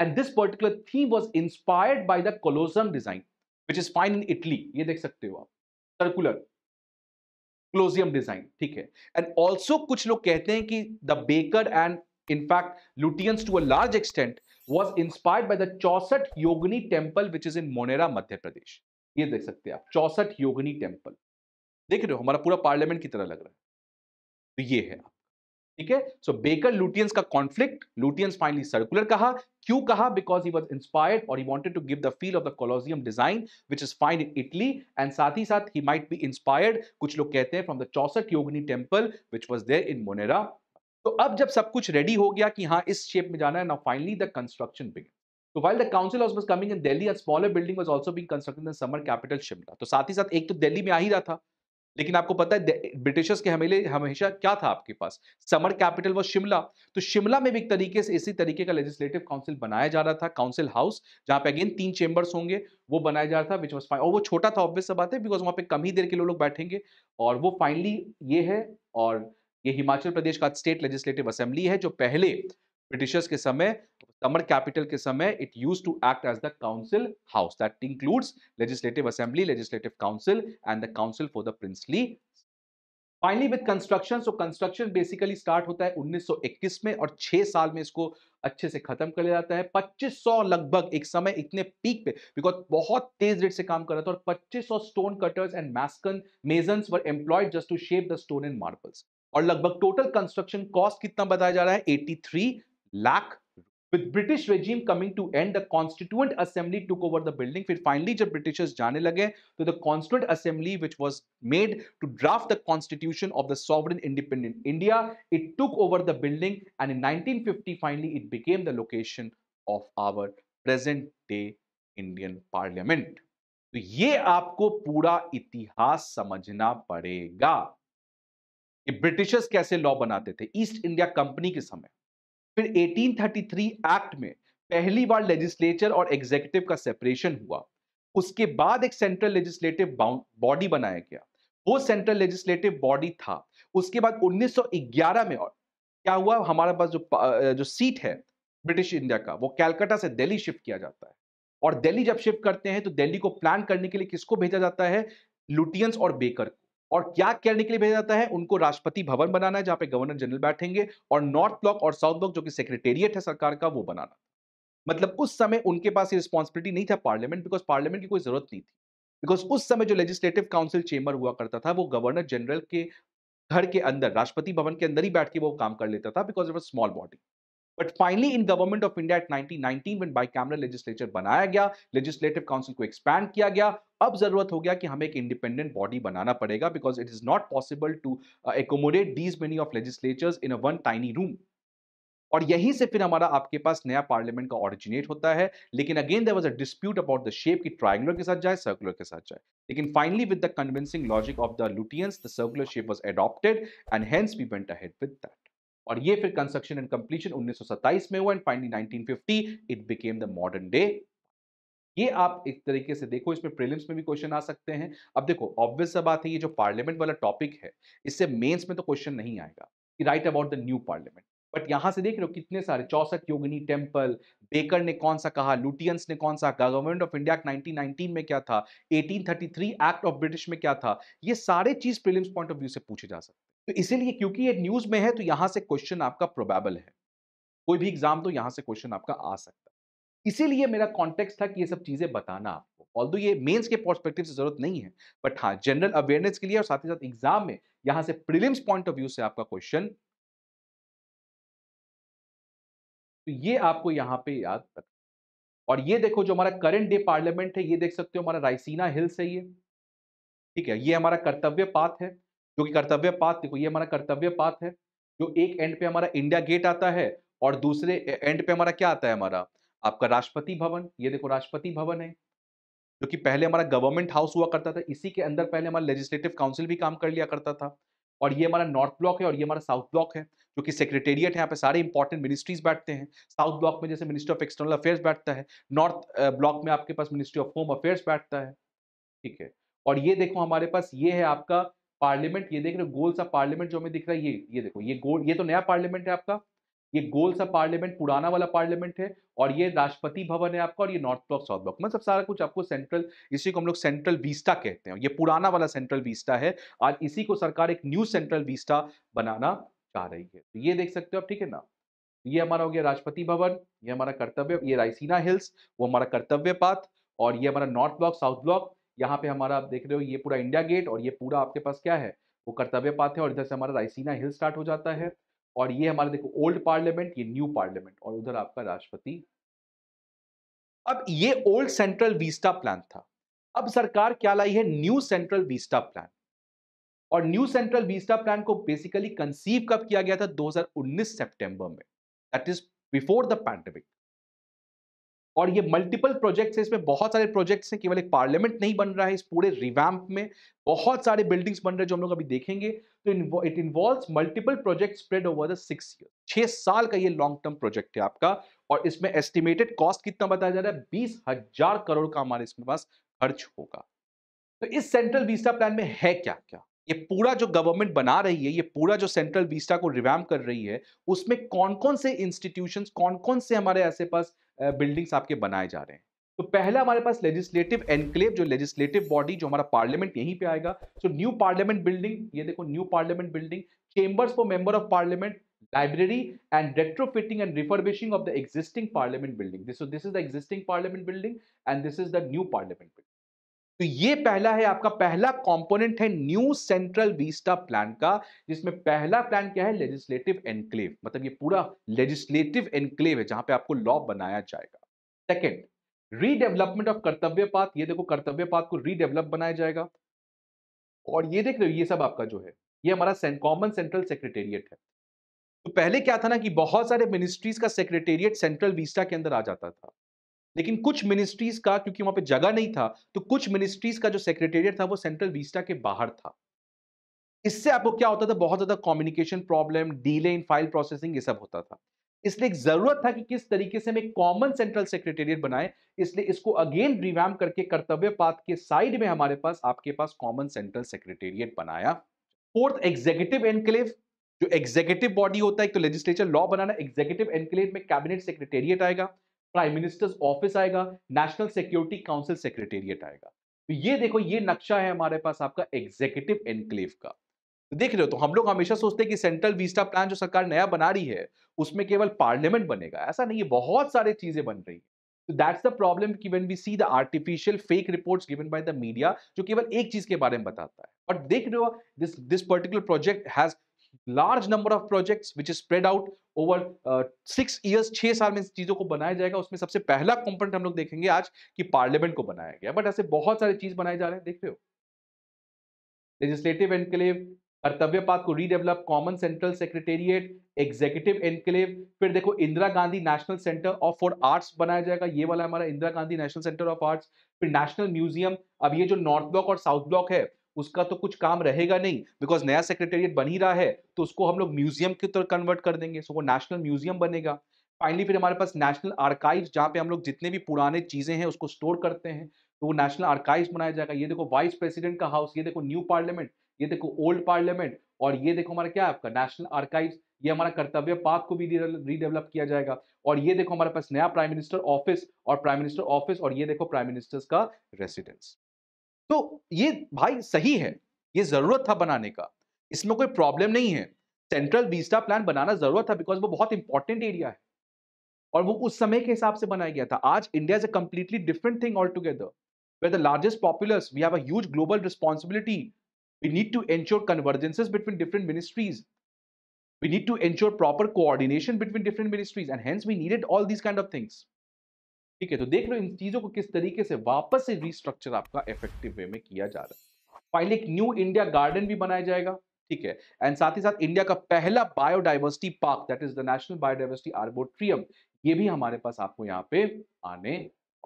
And this particular theme was inspired by the Colosseum design which is fine in Italy ये देख सकते हो आप सर्कुलर क्लोजियम डिजाइन ठीक है एंड ऑल्सो कुछ लोग कहते हैं कि the Baker and in fact Lutyens to a large extent was inspired by the Chausath Yogini temple which is in Morena Madhya Pradesh ये देख सकते हैं आप चौसठ योगनी टेम्पल देख रहे हो हमारा पूरा पार्लियामेंट की तरह लग रहा है तो ये है आप ठीक है सो बेकर लुटियंस का कॉन्फ्लिक्ट लुटियंस फाइनली सर्कुलर कहा क्यों कहा बिकॉज ही वॉज इंस्पायर्ड और he wanted to give the feel of the Colosseum design which is find in Italy and साथ ही साथ ही माइट बी इंस्पायर्ड कुछ लोग कहते हैं from the Chausath Yogini temple which was there in Morena तो अब जब सब कुछ रेडी हो गया कि हाँ इस शेप में जाना है ना फाइनली द कंस्ट्रक्शन बिगिन तो while the council of was coming in Delhi a smaller building was also being constructed in summer capital Shimla तो साथ ही साथ एक तो दिल्ली में आ ही रहा था लेकिन आपको पता है ब्रिटिशर्स के हमेले हमेशा क्या था आपके पास समर कैपिटल वो शिमला तो शिमला में भी एक तरीके से इसी तरीके का लेजिस्लेटिव काउंसिल बनाया जा रहा था काउंसिल हाउस जहां पे अगेन तीन चेंबर्स होंगे वो बनाया जा रहा था विच वॉज फाइन और वो छोटा था ऑब्वियस बात है बिकॉज वहां पे कम ही देर के लोग लो बैठेंगे और वो फाइनली ये है और ये हिमाचल प्रदेश का स्टेट लेजिस्लेटिव असेंबली है जो पहले ब्रिटिशर्स के समय तमर कैपिटल के समय it use to act as the council house that includes legislative assembly legislative council and the council for the princely finally with construction so construction basically start होता है 1921 में और 6 साल में इसको अच्छे से खत्म कर लिया जाता है 2500 लगभग एक समय इतने पीक पे बिकॉज बहुत तेज रेट से काम कर रहा था और 2500 stone cutters and masons masons were employed just to shape the stone and marbles और लगभग टोटल कंस्ट्रक्शन कॉस्ट कितना बताया जा रहा है 83 lakh with British regime coming to end the constituent assembly took over the building फिर फाइनली जब ब्रिटिशर्स जाने लगे तो the constituent assembly which was made to draft the constitution of the sovereign independent India it took over the building and in fifty finally it became the location of our present day Indian parliament तो ये आपको पूरा इतिहास समझना पड़ेगा कि ब्रिटिशर्स कैसे लॉ बनाते थे ईस्ट इंडिया कंपनी के समय फिर 1833 एक्ट में पहली बार लेजिस्लेचर और एग्जीक्यूटिव का सेपरेशन हुआ उसके बाद एक सेंट्रल लेजिस्लेटिव बॉडी बनाया गया वो सेंट्रल लेजिस्लेटिव बॉडी था उसके बाद 1911 में और क्या हुआ हमारे पास जो जो सीट है ब्रिटिश इंडिया का वो कैलकाटा से दिल्ली शिफ्ट किया जाता है और दिल्ली जब शिफ्ट करते हैं तो दिल्ली को प्लान करने के लिए किसको भेजा जाता है लुटियंस और बेकर को और क्या करने के लिए भेजा जाता है उनको राष्ट्रपति भवन बनाना है जहां पे गवर्नर जनरल बैठेंगे और नॉर्थ ब्लॉक और साउथ ब्लॉक जो कि सेक्रेटेरिएट है सरकार का वो बनाना मतलब उस समय उनके पास ये रिस्पॉन्सिबिलिटी नहीं था पार्लियामेंट बिकॉज पार्लियामेंट की कोई जरूरत नहीं थी बिकॉज उस समय जो लेजिस्लेटिव काउंसिल चेम्बर हुआ करता था वो गवर्नर जनरल के घर के अंदर राष्ट्रपति भवन के अंदर ही बैठ के वो काम कर लेता था because of a small body but finally in government of India act 1919 में बाइकैमरल लेजिस्लेचर बनाया गया लेजिस्लेटिव काउंसिल को एक्सपैंड किया गया अब जरूरत हो गया कि हमें एक इंडिपेंडेंट बॉडी बनाना पड़ेगा because it is not possible to accommodate these many of legislatures in a one tiny room और यहीं से फिर हमारा आपके पास नया पार्लियामेंट का ऑरिजिनेट होता है लेकिन again there was a dispute about the shape की ट्राइंगुलर के साथ जाए सर्कुलर के साथ जाए लेकिन finally with the convincing logic of the Lutyens the circular shape was adopted and hence we went ahead with that और ये फिर कंस्ट्रक्शन एंड कंप्लीशन 1927 में हुआ and finally 1950 it became the modern day ये आप एक तरीके से देखो इसमें प्रीलिम्स में भी क्वेश्चन आ सकते हैं अब देखो ऑब्वियस बात है ये जो पार्लियामेंट वाला टॉपिक है इससे मेंस में तो क्वेश्चन नहीं आएगा right about the new parliament but यहां से देख रहे हो कितने सारे चौसठ योगिनी टेम्पल बेकर ने कौन सा कहा लुटियंस ने कौन सा कहा गवर्नमेंट ऑफ इंडिया एक्ट 1919 में क्या था 1833 एक्ट ऑफ ब्रिटिश में क्या था ये सारे चीज प्रीलिम्स पॉइंट ऑफ व्यू से पूछे जा सकते तो इसीलिए क्योंकि ये न्यूज में है तो यहां से क्वेश्चन आपका प्रोबेबल है कोई भी एग्जाम तो यहां से क्वेश्चन आपका आ सकता है इसीलिए मेरा कॉन्टेक्स था कि ये सब चीजें बताना आपको ऑल ये मेन्स के पर्सपेक्टिव से जरूरत नहीं है बट हाँ जनरल अवेयरनेस के लिए और साथ ही साथ एग्जाम में यहां से प्रिलिम्स पॉइंट ऑफ व्यू से आपका क्वेश्चन तो ये आपको यहाँ पे याद रख और ये देखो जो हमारा करंट डे पार्लियामेंट है ये देख सकते हो हमारा रायसीना हिल्स है ये ठीक है ये हमारा कर्तव्य पाथ है जो कि कर्तव्य पाथ देखो ये हमारा कर्तव्य पाथ है जो एक एंड पे हमारा इंडिया गेट आता है और दूसरे एंड पे हमारा क्या आता है हमारा आपका राष्ट्रपति भवन ये देखो राष्ट्रपति भवन है जो कि पहले हमारा गवर्नमेंट हाउस हुआ करता था इसी के अंदर पहले हमारा लेजिस्लेटिव काउंसिल भी काम कर लिया करता था और ये हमारा नॉर्थ ब्लॉक है और ये हमारा साउथ ब्लॉक है जो कि सेक्रेटेरिएट है यहाँ पे सारे इंपॉर्टेंट मिनिस्ट्रीज बैठते हैं साउथ ब्लॉक में जैसे मिनिस्ट्री ऑफ एक्सटर्नल अफेयर्स बैठता है नॉर्थ ब्लॉक में आपके पास मिनिस्ट्री ऑफ होम अफेयर्स बैठता है ठीक है और ये देखो हमारे पास ये है आपका पार्लियामेंट ये देख रहे हो गोल्स ऑफ पार्लियामेंट जो हमें दिख रहा है ये ये देखो ये गोल ये तो नया पार्लियामेंट है आपका ये गोल्स ऑफ पार्लियामेंट पुराना वाला पार्लियामेंट है और ये राष्ट्रपति भवन है आपका और ये नॉर्थ ब्लॉक साउथ ब्लॉक मतलब सारा कुछ आपको सेंट्रल इसी को हम लोग सेंट्रल वीस्टा कहते हैं ये पुराना वाला सेंट्रल वीस्टा है आज इसी को सरकार एक न्यू सेंट्रल वीस्टा बनाना चाह रही है तो ये देख सकते हो आप ठीक है ना ये हमारा हो गया राष्ट्रपति भवन ये हमारा कर्तव्य ये रायसीना हिल्स वो हमारा कर्तव्य पाथ और ये हमारा नॉर्थ ब्लॉक साउथ ब्लॉक यहाँ पे हमारा आप देख रहे हो ये पूरा इंडिया गेट और ये पूरा आपके पास क्या है वो कर्तव्य पाथ है और इधर से हमारा रायसीना हिल स्टार्ट हो जाता है और ये हमारा देखो ओल्ड पार्लियामेंट ये न्यू पार्लियामेंट और उधर आपका राष्ट्रपति अब ये ओल्ड सेंट्रल वीस्टा प्लान था अब सरकार क्या लाई है न्यू सेंट्रल वीस्टा प्लान और न्यू सेंट्रल वीस्टा प्लान को बेसिकली कंसीव कब किया गया था 2019 सितंबर में that is before the pandemic और ये मल्टीपल प्रोजेक्ट्स हैं इसमें बहुत सारे प्रोजेक्ट्स हैं केवल एक पार्लियामेंट नहीं बन रहा है इस पूरे रिवैम्प में बहुत सारे बिल्डिंग्स बन रहे हैं जो हम लोग अभी देखेंगे तो it involve multiple project spread over the six year छः साल का ये लॉन्ग टर्म प्रोजेक्ट है आपका और इसमें एस्टिमेटेड कॉस्ट कितना बताया जा रहा है बीस हजार करोड़ का हमारे इसमें पास खर्च होगा तो इस सेंट्रल वीसा प्लान में है क्या क्या ये पूरा जो गवर्नमेंट बना रही है ये पूरा जो सेंट्रल वीस्टा को रिवैम कर रही है उसमें कौन कौन से इंस्टीट्यूशन कौन कौन से हमारे ऐसे पास बिल्डिंग्स आपके बनाए जा रहे हैं तो पहला हमारे पास लेजिस्लेटिव एनक्लेव जो लेजिस्लेटिव बॉडी जो हमारा पार्लियामेंट यहीं पे आएगा सो न्यू पार्लियामेंट बिल्डिंग ये देखो new parliament building chambers for member of parliament library and retrofitting and refurbishing of the existing parliament building this is the existing parliament building and this is the new parliament building तो ये पहला है आपका पहला कंपोनेंट है न्यू सेंट्रल वीस्टा प्लान का जिसमें पहला प्लान क्या है लेजिस्लेटिव एनक्लेव मतलब ये पूरा लेजिस्लेटिव एनक्लेव है जहां पे आपको लॉ बनाया जाएगा second redevelopment of Kartavya Path ये देखो कर्तव्य पाथ को रीडेवलप बनाया जाएगा और ये देख रहे हो ये सब आपका जो है ये हमारा कॉमन सेंट्रल सेक्रेटेरिएट है तो पहले क्या था ना कि बहुत सारे मिनिस्ट्रीज का सेक्रेटेरिएट सेंट्रल वीस्टा के अंदर आ जाता था लेकिन कुछ मिनिस्ट्रीज का क्योंकि वहां पे जगह नहीं था तो कुछ मिनिस्ट्रीज का जो सेक्रेटेरियट था वो सेंट्रल विस्टा के बाहर था इससे आपको क्या होता था बहुत ज्यादा communication problem delay in file processing ये सब होता था इसलिए जरूरत था कि किस तरीके से हम एक कॉमन सेंट्रल सेक्रेटेरिएट बनाए इसलिए इसको अगेन रिवैम करके कर्तव्य पाथ के साइड में हमारे पास आपके पास कॉमन सेंट्रल सेक्रेटेरिएट बनाया फोर्थ एग्जीक्यूटिव एनक्लेव जो एग्जीक्यूटिव बॉडी होता है एक तो लेजिस्लेचर लॉ बनाना एग्जीक्यूटिव एनक्लेव में कैबिनेट सेक्रेटेरिएट आएगा प्राइम मिनिस्टर्स ऑफिस आएगा नेशनल सिक्योरिटी काउंसिल सेक्रेटेरिएट आएगा तो ये देखो ये नक्शा है हमारे पास आपका एग्जीक्यूटिव एनक्लेव का तो देख रहे हो तो हम लोग हमेशा सोचते हैं कि सेंट्रल वीस्टा प्लान जो सरकार नया बना रही है उसमें केवल पार्लियामेंट बनेगा ऐसा नहीं है बहुत सारी चीजें बन रही है तो दैट्स द प्रॉब्लम कि when we see the artificial fake reports given by the media जो केवल एक चीज के बारे में बताता है बट देख रहे हो this this particular project has large number of projects which is spread out over uh, six years छह साल में चीज़ों को बनाया जाएगा उसमें सबसे पहला कंपोनेंट हम लोग देखेंगे आज कि पार्लियामेंट को बनाया गया बट ऐसे बहुत सारे चीज़ बनाए जा रहे हैं देख रहे हो लेजिस्लेटिव एनक्लेव कर्तव्य पाथ को redevelop common central secretariat executive enclave फिर देखो Indira Gandhi national centre of for arts बनाया जाएगा ये वाला हमारा Indira Gandhi national centre of arts फिर नेशनल म्यूजियम अब ये जो नॉर्थ ब्लॉक और साउथ ब्लॉक है उसका तो कुछ काम रहेगा नहीं बिकॉज नया सेक्रेटेरिएट बन ही रहा है तो उसको हम लोग म्यूजियम की तरह कन्वर्ट कर देंगे सो वो नेशनल म्यूजियम बनेगा फाइनली फिर हमारे पास नेशनल आर्काइव जहाँ पे हम लोग जितने भी पुराने चीज़ें हैं उसको स्टोर करते हैं तो वो नेशनल आर्काइव बनाया जाएगा ये देखो वाइस प्रेसिडेंट का हाउस ये देखो न्यू पार्लियामेंट ये देखो ओल्ड पार्लियामेंट और ये देखो हमारा क्या है आपका नेशनल आर्काइव ये हमारा कर्तव्य पाथ को भी रीडेवलप किया जाएगा और ये देखो हमारे पास नया प्राइम मिनिस्टर ऑफिस और प्राइम मिनिस्टर ऑफिस और ये देखो प्राइम मिनिस्टर्स का रेसिडेंस तो ये भाई सही है ये जरूरत था बनाने का इसमें कोई प्रॉब्लम नहीं है सेंट्रल बीस्टा प्लान बनाना जरूरत था बिकॉज वो बहुत इंपॉर्टेंट एरिया है और वो उस समय के हिसाब से बनाया गया था आज India is a completely different thing all together where the largest populace we have as global responsibility we need to ensure convergences between different ministries we need to ensure proper coordination between different ministries and hence we needed all these kind of things ठीक है तो देख लो इन चीज़ों को किस तरीके से वापस से रिस्ट्रक्चर आपका इफेक्टिव वे में किया जा रहा है फाइनली एक न्यू इंडिया गार्डन भी बनाया जाएगा ठीक है एंड साथ ही साथ इंडिया का पहला biodiversity park that is the national biodiversity arboretum ये भी हमारे पास आपको यहाँ पे आने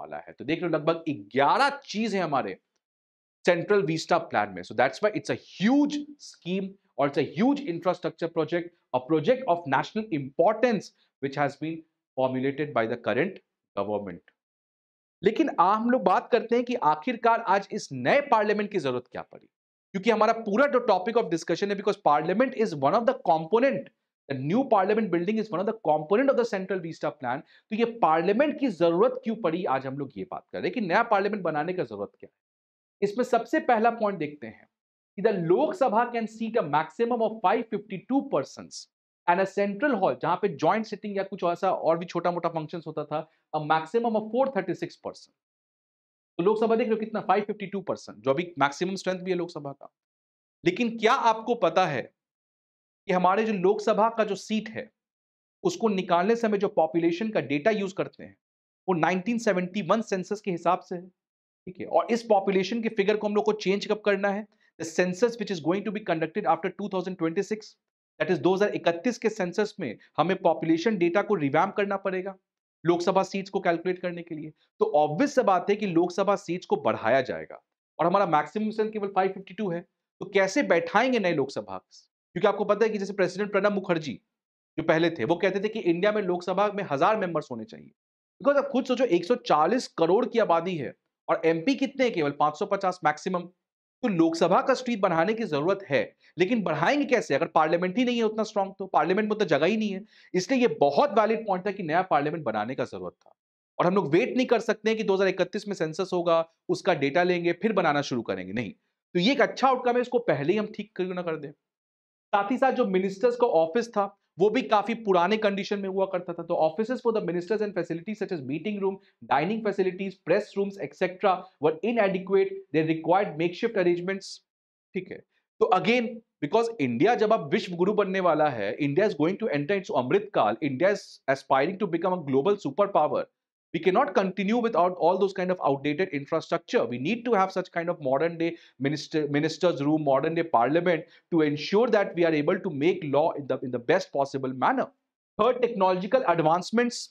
वाला है तो देख लो लगभग ग्यारह चीज है हमारे सेंट्रल विस्टा प्लान में so that's why it's as scheme और it's as infrastructure project a project of national importance which has been formulated by the current government लेकिन आ, हम लोग बात करते हैं कि आखिरकार आज इस नए पार्लियामेंट की जरूरत क्या पड़ी क्योंकि हमारा पूरा जो टॉपिक ऑफ डिस्कशन है because parliament is one of the component the new parliament building is one of the component of the central vista plan तो ये पार्लियामेंट की जरूरत क्यों पड़ी आज हम लोग ये बात कर रहे हैं कि नया पार्लियामेंट बनाने का जरूरत क्या है इसमें सबसे पहला पॉइंट देखते हैं कि the Lok Sabha can seat a maximum of five 552 persons and a central hall जहां पे जॉइंट सिटिंग या कुछ ऐसा और भी छोटा मोटा फंक्शन होता था a maximum of four thirty six percent तो लोकसभा देख लो कितना फाइव फिफ्टी टू परसेंट जो अभी मैक्सिमम स्ट्रेंथ भी है लोकसभा का लेकिन क्या आपको पता है कि हमारे जो लोकसभा का जो सीट है उसको निकालने समय जो पॉपुलेशन का डेटा यूज करते हैं वो 1971 सेंसस के हिसाब से है ठीक है और इस पॉपुलेशन के फिगर को हम लोग को चेंज कब करना है the census which is going to be conducted after 2026 that is 2031 के सेंसस में हमें पॉपुलेशन डेटा को रिवैम करना पड़ेगा लोकसभा सीट्स को कैलकुलेट करने के लिए तो ऑब्वियस से बात है कि लोकसभा सीट्स को बढ़ाया जाएगा और हमारा मैक्सिमम स्ट्रेंथ केवल 552 है तो कैसे बैठाएंगे नए लोकसभा क्योंकि आपको पता है कि जैसे प्रेसिडेंट प्रणब मुखर्जी जो पहले थे वो कहते थे कि इंडिया में लोकसभा में हजार मेंबर्स होने चाहिए बिकॉज आप खुद सोचो 140 करोड़ की आबादी है और एमपी कितने केवल 550 मैक्सिमम तो लोकसभा का स्ट्रीट बढ़ाने की जरूरत है लेकिन बढ़ाएंगे कैसे अगर पार्लियामेंट ही नहीं है उतना स्ट्रांग तो पार्लियामेंट में तो जगह ही नहीं है इसलिए ये बहुत वैलिड पॉइंट था कि नया पार्लियामेंट बनाने का जरूरत था और हम लोग वेट नहीं कर सकते हैं कि 2031 में सेंसस होगा उसका डेटा लेंगे फिर बनाना शुरू करेंगे नहीं तो ये एक अच्छा आउटकम है इसको पहले ही हम ठीक क्यों ना कर दें साथ ही साथ जो मिनिस्टर्स का ऑफिस था वो भी काफी पुराने कंडीशन में हुआ करता था तो office for the ministers and facilities such as meeting room dining facilities press rooms etcetera were inadequate they required makeshift arrangements ठीक है तो अगेन बिकॉज इंडिया जब आप विश्व गुरु बनने वाला है India is going to enter its Amrit Kaal India is aspiring to become a global super power We cannot continue without all those kind of outdated infrastructure. We need to have such kind of modern day minister, minister's room, modern day parliament to ensure that we are able to make law in the, in the best possible manner. Third, technological advancements.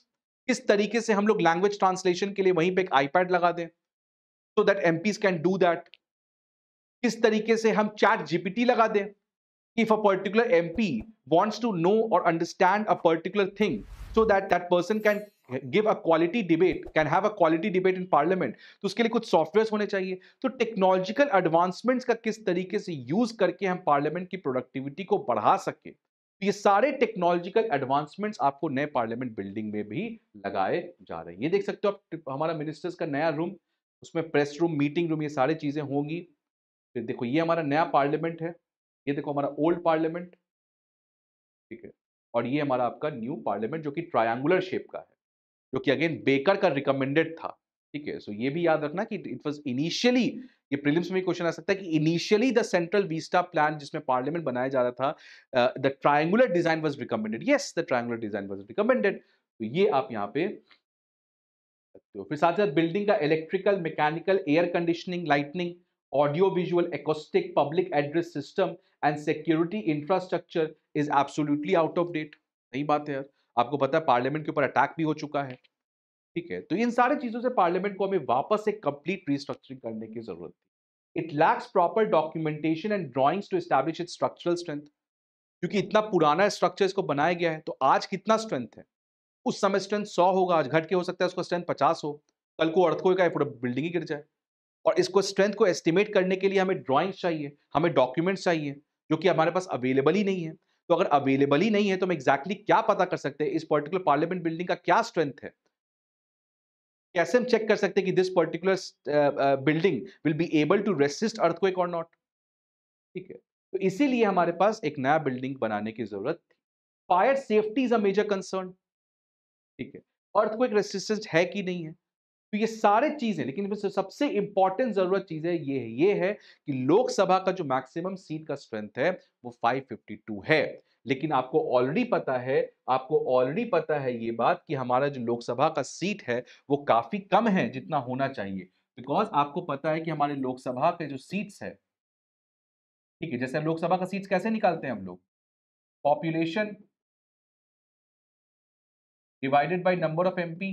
किस तरीके से हम लोग लैंग्वेज ट्रांसलेशन के लिए वहीं पे एक आईपैड लगा दें so that M can do that किस तरीके से हम चैट जीपीटी लगा दें if a particular MP wants to know or understand a particular thing so that that person can give a quality debate can have a quality debate in parliament तो उसके लिए कुछ सॉफ्टवेयर होने चाहिए तो टेक्नोलॉजिकल एडवांसमेंट्स का किस तरीके से यूज करके हम पार्लियामेंट की प्रोडक्टिविटी को बढ़ा सके तो ये सारे टेक्नोलॉजिकल एडवांसमेंट्स आपको नए पार्लियामेंट बिल्डिंग में भी लगाए जा रहे हैं ये देख सकते हो आप हमारा मिनिस्टर्स का नया रूम उसमें प्रेस रूम मीटिंग रूम ये सारी चीज़ें होंगी फिर देखो ये हमारा नया पार्लियामेंट है ये देखो हमारा ओल्ड पार्लियामेंट ठीक है और ये हमारा आपका न्यू पार्लियामेंट जो कि ट्रायंगुलर शेप का है जो कि अगेन बेकर का रिकमेंडेड था ठीक है सो ये भी याद रखना कि इट वॉज इनिशियली ये प्रीलिम्स में क्वेश्चन आ सकता है कि initially the central vista plan जिसमें पार्लियामेंट बनाया जा रहा था the triangular design was recommended yes the triangular design was recommended तो ये आप यहाँ पे तो फिर साथ साथ बिल्डिंग का electrical mechanical air conditioning lightning audio visual acoustic public address system and security infrastructure is absolutely out of date सही बात है यार आपको पता है पार्लियामेंट के ऊपर अटैक भी हो चुका है ठीक है तो इन सारी चीज़ों से पार्लियामेंट को हमें वापस एक कंप्लीट रिस्ट्रक्चरिंग करने की जरूरत थी it lacks proper documentation and drawings to establish it structural strength क्योंकि इतना पुराना स्ट्रक्चर इसको बनाया गया है तो आज कितना स्ट्रेंथ है उस समय स्ट्रेंथ सौ होगा आज घट के हो सकता है उसका स्ट्रेंथ पचास हो कल को अर्थ को पूरा बिल्डिंग ही गिर जाए और इसको स्ट्रेंथ को एस्टिमेट करने के लिए हमें ड्रॉइंग्स चाहिए हमें डॉक्यूमेंट्स चाहिए जो कि हमारे पास अवेलेबल ही नहीं है तो अगर अवेलेबल ही नहीं है तो हम एग्जैक्टली exactly क्या पता कर सकते हैं इस पर्टिकुलर पार्लियामेंट बिल्डिंग का क्या स्ट्रेंथ है कैसे हम चेक कर सकते हैं कि this particular building will be able to resist earthquake और नॉट ठीक है तो इसीलिए हमारे पास एक नया बिल्डिंग बनाने की जरूरत थी fire safety is a major concern ठीक है अर्थक्वेक रेसिस्टेंस है कि नहीं है तो ये सारे चीज़ें लेकिन इसमें सबसे इंपॉर्टेंट ज़रूरत चीज़ है ये है ये है कि लोकसभा का जो मैक्सिमम सीट का स्ट्रेंथ है वो 552 है लेकिन आपको ऑलरेडी पता है आपको ऑलरेडी पता है ये बात कि हमारा जो लोकसभा का सीट है वो काफ़ी कम है जितना होना चाहिए बिकॉज आपको पता है कि हमारे लोकसभा के जो सीट्स है ठीक है जैसे लोकसभा का सीट्स कैसे निकालते हैं हम लोग population divided by number of MP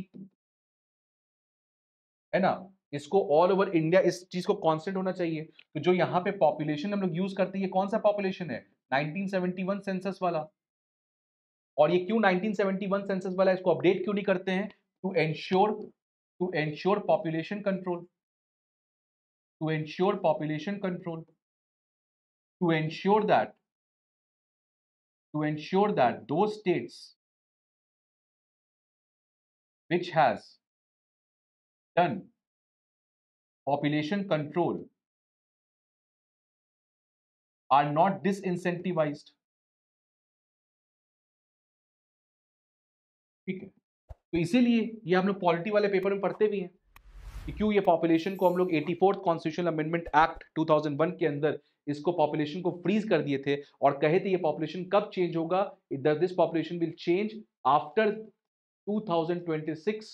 है ना इसको ऑल ओवर इंडिया इस चीज को कॉन्स्टेंट होना चाहिए तो जो यहाँ पे पॉपुलेशन हम लोग यूज करते हैं ये कौन सा पॉपुलेशन है 1971 सेंसस वाला और ये क्यों 1971 सेंसस वाला इसको अपडेट क्यों नहीं करते हैं to ensure to ensure population control to ensure population control to ensure that to ensure that those states which has done population control are not disincentivized ठीक है तो इसीलिए ये हम लोग पॉलिटी वाले पेपर में पढ़ते भी हैं कि क्यों ये पॉपुलेशन को हम लोग eighty fourth constitution amendment act 2001 के अंदर इसको पॉपुलेशन को फ्रीज कर दिए थे और कहे थे ये पॉपुलेशन कब चेंज होगा this population will change after 2026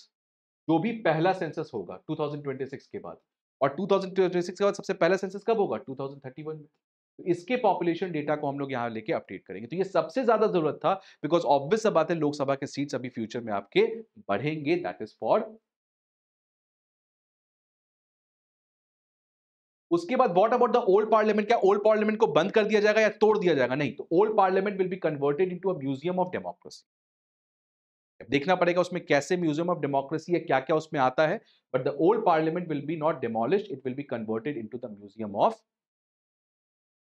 जो भी पहला सेंसस होगा 2026 के बाद और 2026 के बाद सबसे पहला सेंसस कब होगा 2031 में तो इसके पॉपुलेशन डेटा को हम लोग यहाँ लेके अपडेट करेंगे तो ये सबसे ज्यादा जरूरत था बिकॉज ऑब्वियस सब बात है लोकसभा के सीट्स अभी फ्यूचर में आपके बढ़ेंगे दैट इज फॉर उसके बाद what about the old parliament क्या ओल्ड पार्लियामेंट को बंद कर दिया जाएगा या तोड़ दिया जाएगा नहीं तो old parliament will be converted into a museum of democracy देखना पड़ेगा उसमें कैसे म्यूजियम ऑफ डेमोक्रेसी है क्या क्या उसमें आता है but the old parliament will be not demolish it will be converted in the museum of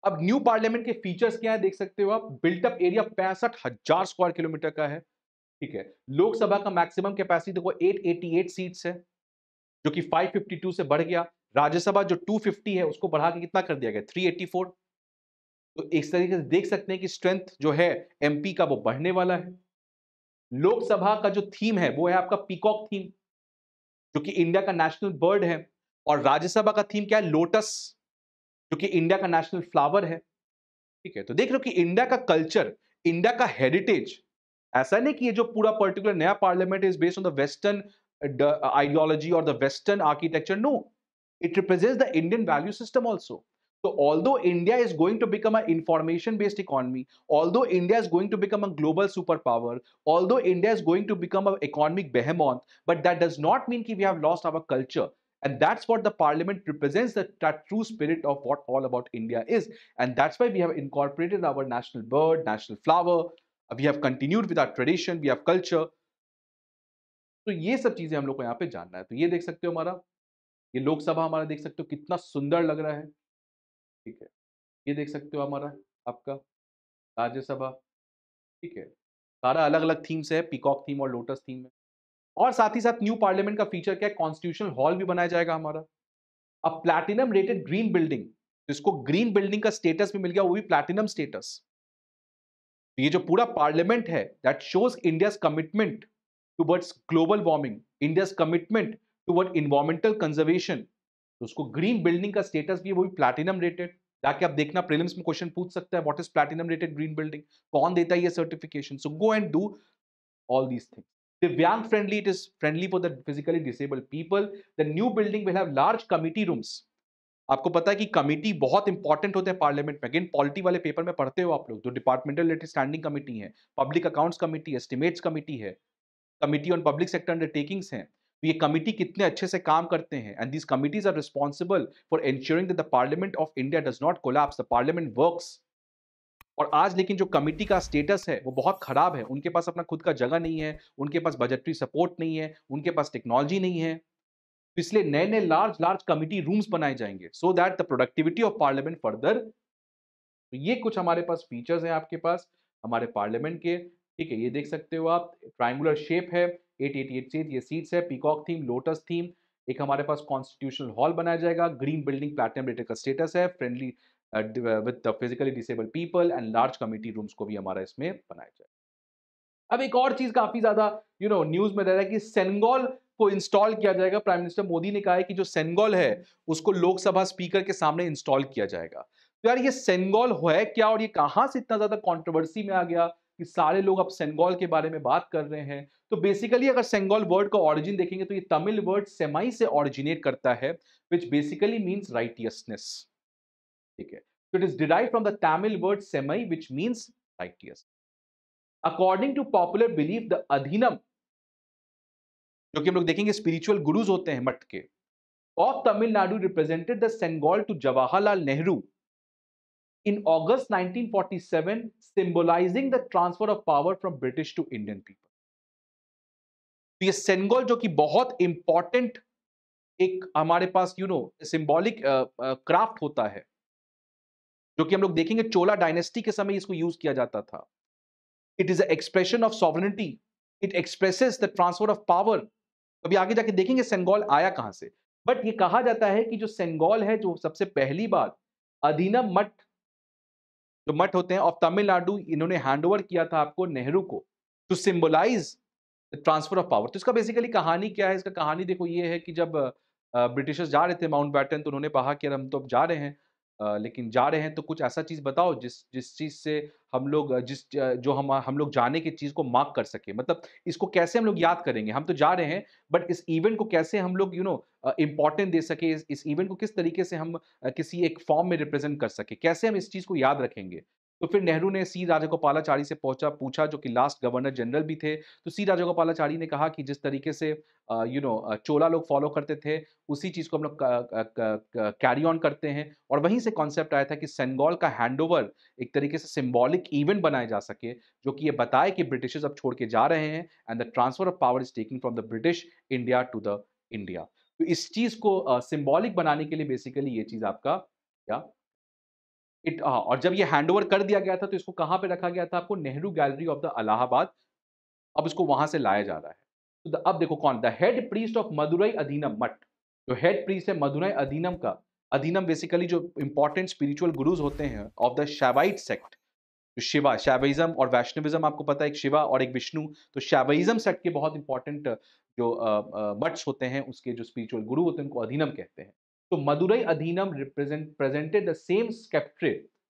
अब न्यू पार्लियामेंट के फीचर्स क्या है देख सकते हो आप बिल्टअप एरिया पैंसठ हजार स्क्वायर किलोमीटर का है ठीक है लोकसभा का मैक्सिमम कैपेसिटी देखो 888 सीट्स है जो कि 552 से बढ़ गया राज्यसभा जो 250 है उसको बढ़ा के कितना कर दिया गया 384 तो इस तरीके से देख सकते हैं कि स्ट्रेंथ जो है एमपी का वो बढ़ने वाला है लोकसभा का जो थीम है वो है आपका पीकॉक थीम जो कि इंडिया का नेशनल बर्ड है और राज्यसभा का थीम क्या है लोटस जो कि इंडिया का नेशनल फ्लावर है ठीक है तो देख लो कि इंडिया का कल्चर इंडिया का हेरिटेज ऐसा नहीं कि ये जो पूरा पर्टिकुलर नया parliament is based on the western ideology और the western architecture no it represent the Indian value system also So although India is going to become an information-based economy, although India is going to become a global superpower, although India is going to become an economic behemoth, but that does not mean that we have lost our culture. And that's what the parliament represents, the, true spirit of what All About India is. And that's why we have incorporated our national bird, national flower. We have continued with our tradition, we have culture. So, these are चीज़ें हम लोग को यहाँ पे जानना है तो ये देख सकते हो हमारा ये लोकसभा ठीक है ये देख सकते हो हमारा आपका राज्यसभा ठीक है सारा अलग अलग थीम्स है पिकॉक थीम और लोटस थीम है और साथ ही साथ न्यू पार्लियामेंट का फीचर क्या है कॉन्स्टिट्यूशनल हॉल भी बनाया जाएगा हमारा अब प्लैटिनम रेटेड ग्रीन बिल्डिंग जिसको ग्रीन बिल्डिंग का स्टेटस भी मिल गया वो भी प्लैटिनम स्टेटस ये जो पूरा पार्लियामेंट है that shows India commitment towards global warming India commitment toward environmental conservation तो उसको ग्रीन बिल्डिंग का स्टेटस भी है वो भी प्लैटिनम रेटेड जाके आप देखना प्रीलिम्स में क्वेश्चन पूछ सकते हैं what is platinum rated green building कौन देता है ये certification so go and do all these things divyang friendly it is friendly for the physically disabled people the new building will have large committee rooms आपको पता है कि कमिटी बहुत इंपॉर्टेंट होते हैं पार्लियामेंट में अगेन पॉलिटी वाले पेपर में पढ़ते हो आप लोग जो डिपार्टमेंटल रिलेटेड स्टैंडिंग कमिटी है public accounts committee estimates committee है committee on public sector undertakings हैं तो ये कमिटी कितने अच्छे से काम करते हैं and this committees are responsible for ensuring the parliament of India does not collapse the parliament work और आज लेकिन जो कमेटी का स्टेटस है वो बहुत ख़राब है उनके पास अपना खुद का जगह नहीं है उनके पास बजटरी सपोर्ट नहीं है उनके पास टेक्नोलॉजी नहीं है तो इसलिए नए नए लार्ज लार्ज कमिटी रूम्स बनाए जाएंगे so that the productivity of parliament further तो ये कुछ हमारे पास फीचर्स हैं आपके पास हमारे पार्लियामेंट के ठीक है ये देख सकते हो आप ट्राइंगुलर शेप है एट एट एट से ये सीट्स है पीकॉक थीम लोटस थीम एक हमारे पास कॉन्स्टिट्यूशनल हॉल बनाया जाएगा ग्रीन बिल्डिंग प्लेटिनम रेटर का स्टेटस है friendly with the physically disable people and large committee rooms को भी हमारा इसमें बनाया जाएगा अब एक और चीज़ काफ़ी ज़्यादा यू नो न्यूज़ में रह रहा है कि सेंगोल को इंस्टॉल किया जाएगा प्राइम मिनिस्टर मोदी ने कहा है कि जो सेंगोल है उसको लोकसभा स्पीकर के सामने इंस्टॉल किया जाएगा तो यार ये सेनगॉल है क्या और ये कहां से इतना ज़्यादा कॉन्ट्रोवर्सी में आ गया कि सारे लोग अब सेंगोल के बारे में बात कर रहे हैं तो बेसिकली अगर सेंगोल वर्ड का ऑरिजिन देखेंगे तो ये तमिल वर्ड सेमाई से ऑरिजिनेट करता है विच बेसिकली मीन्स राइटियसनेस ठीक है तो it is derive from the Tamil word semmai which means righteous according to popular believe the Adheenam जो कि हम लोग देखेंगे स्पिरिचुअल गुरुज होते हैं मठ के of Tamil Nadu represented the Sengol to Jawaharlal Nehru in August 1947, symbolizing the transfer of power from British to Indian people. तो ये सेंगोल जो कि बहुत इंपॉर्टेंट एक हमारे पास यू नो सिंबॉलिक क्राफ्ट होता है जो कि हम लोग देखेंगे चोला डायनेस्टी के समय इसको यूज किया जाता था it is expression of sovereignty it expresses the transfer of power अभी आगे जाके देखेंगे सेंगोल आया कहां से बट ये कहा जाता है कि जो सेंगोल है जो सबसे पहली बार अधीना मठ जो तो मठ होते हैं ऑफ तमिलनाडु इन्होंने हैंड किया था आपको नेहरू को to symbolize transfer of power तो इसका बेसिकली कहानी क्या है इसका कहानी देखो ये है कि जब ब्रिटिशर्स जा रहे थे माउंट बैटन तो उन्होंने कहा कि हम तो अब जा रहे हैं लेकिन जा रहे हैं तो कुछ ऐसा चीज़ बताओ जिस जिस चीज़ से हम लोग जिस जो हम हम लोग जाने की चीज़ को मार्क कर सके मतलब इसको कैसे हम लोग याद करेंगे हम तो जा रहे हैं बट इस इवेंट को कैसे हम लोग यू नो इम्पॉर्टेंट दे सके इस इस इवेंट को किस तरीके से हम किसी एक फॉर्म में रिप्रेजेंट कर सके कैसे हम इस चीज़ को याद रखेंगे तो फिर नेहरू ने सी राजगोपालाचारी से पहुंचा पूछा जो कि लास्ट गवर्नर जनरल भी थे तो सी राजगोपालाचारी ने कहा कि जिस तरीके से यू नो चोला लोग फॉलो करते थे उसी चीज़ को हम लोग कैरी ऑन करते हैं और वहीं से कॉन्सेप्ट आया था कि सेंगोल का हैंडओवर एक तरीके से सिम्बॉलिक इवेंट बनाया जा सके जो कि ये बताए कि ब्रिटिशर्स अब छोड़ के जा रहे हैं and the transfer of power is taking from the British India to the India तो इस चीज़ को सिम्बॉलिक बनाने के लिए बेसिकली ये चीज़ आपका क्या इट हाँ, और जब ये हैंड कर दिया गया था तो इसको कहाँ पे रखा गया था आपको Nehru gallery of the Allahabad अब इसको वहां से लाया जा रहा है तो द, अब देखो कौन the head priest of Madurai Adheenam मठ जो हेड प्रीस्ट है मदुरई अधीनम का अधीनम बेसिकली जो इंपॉर्टेंट स्पिरिचुअल गुरुज होते हैं ऑफ द शैवाइट सेक्ट जो शिवा शैवाइज्म और वैष्णविज्म आपको पता है एक शिवा और एक विष्णु तो शैवाइज्म सेक्ट के बहुत इंपॉर्टेंट जो मठ्स होते हैं उसके जो स्पिरिचुअल गुरु होते हैं उनको अधीनम कहते हैं तो मदुरई अधिनियम represent presented the same sceptre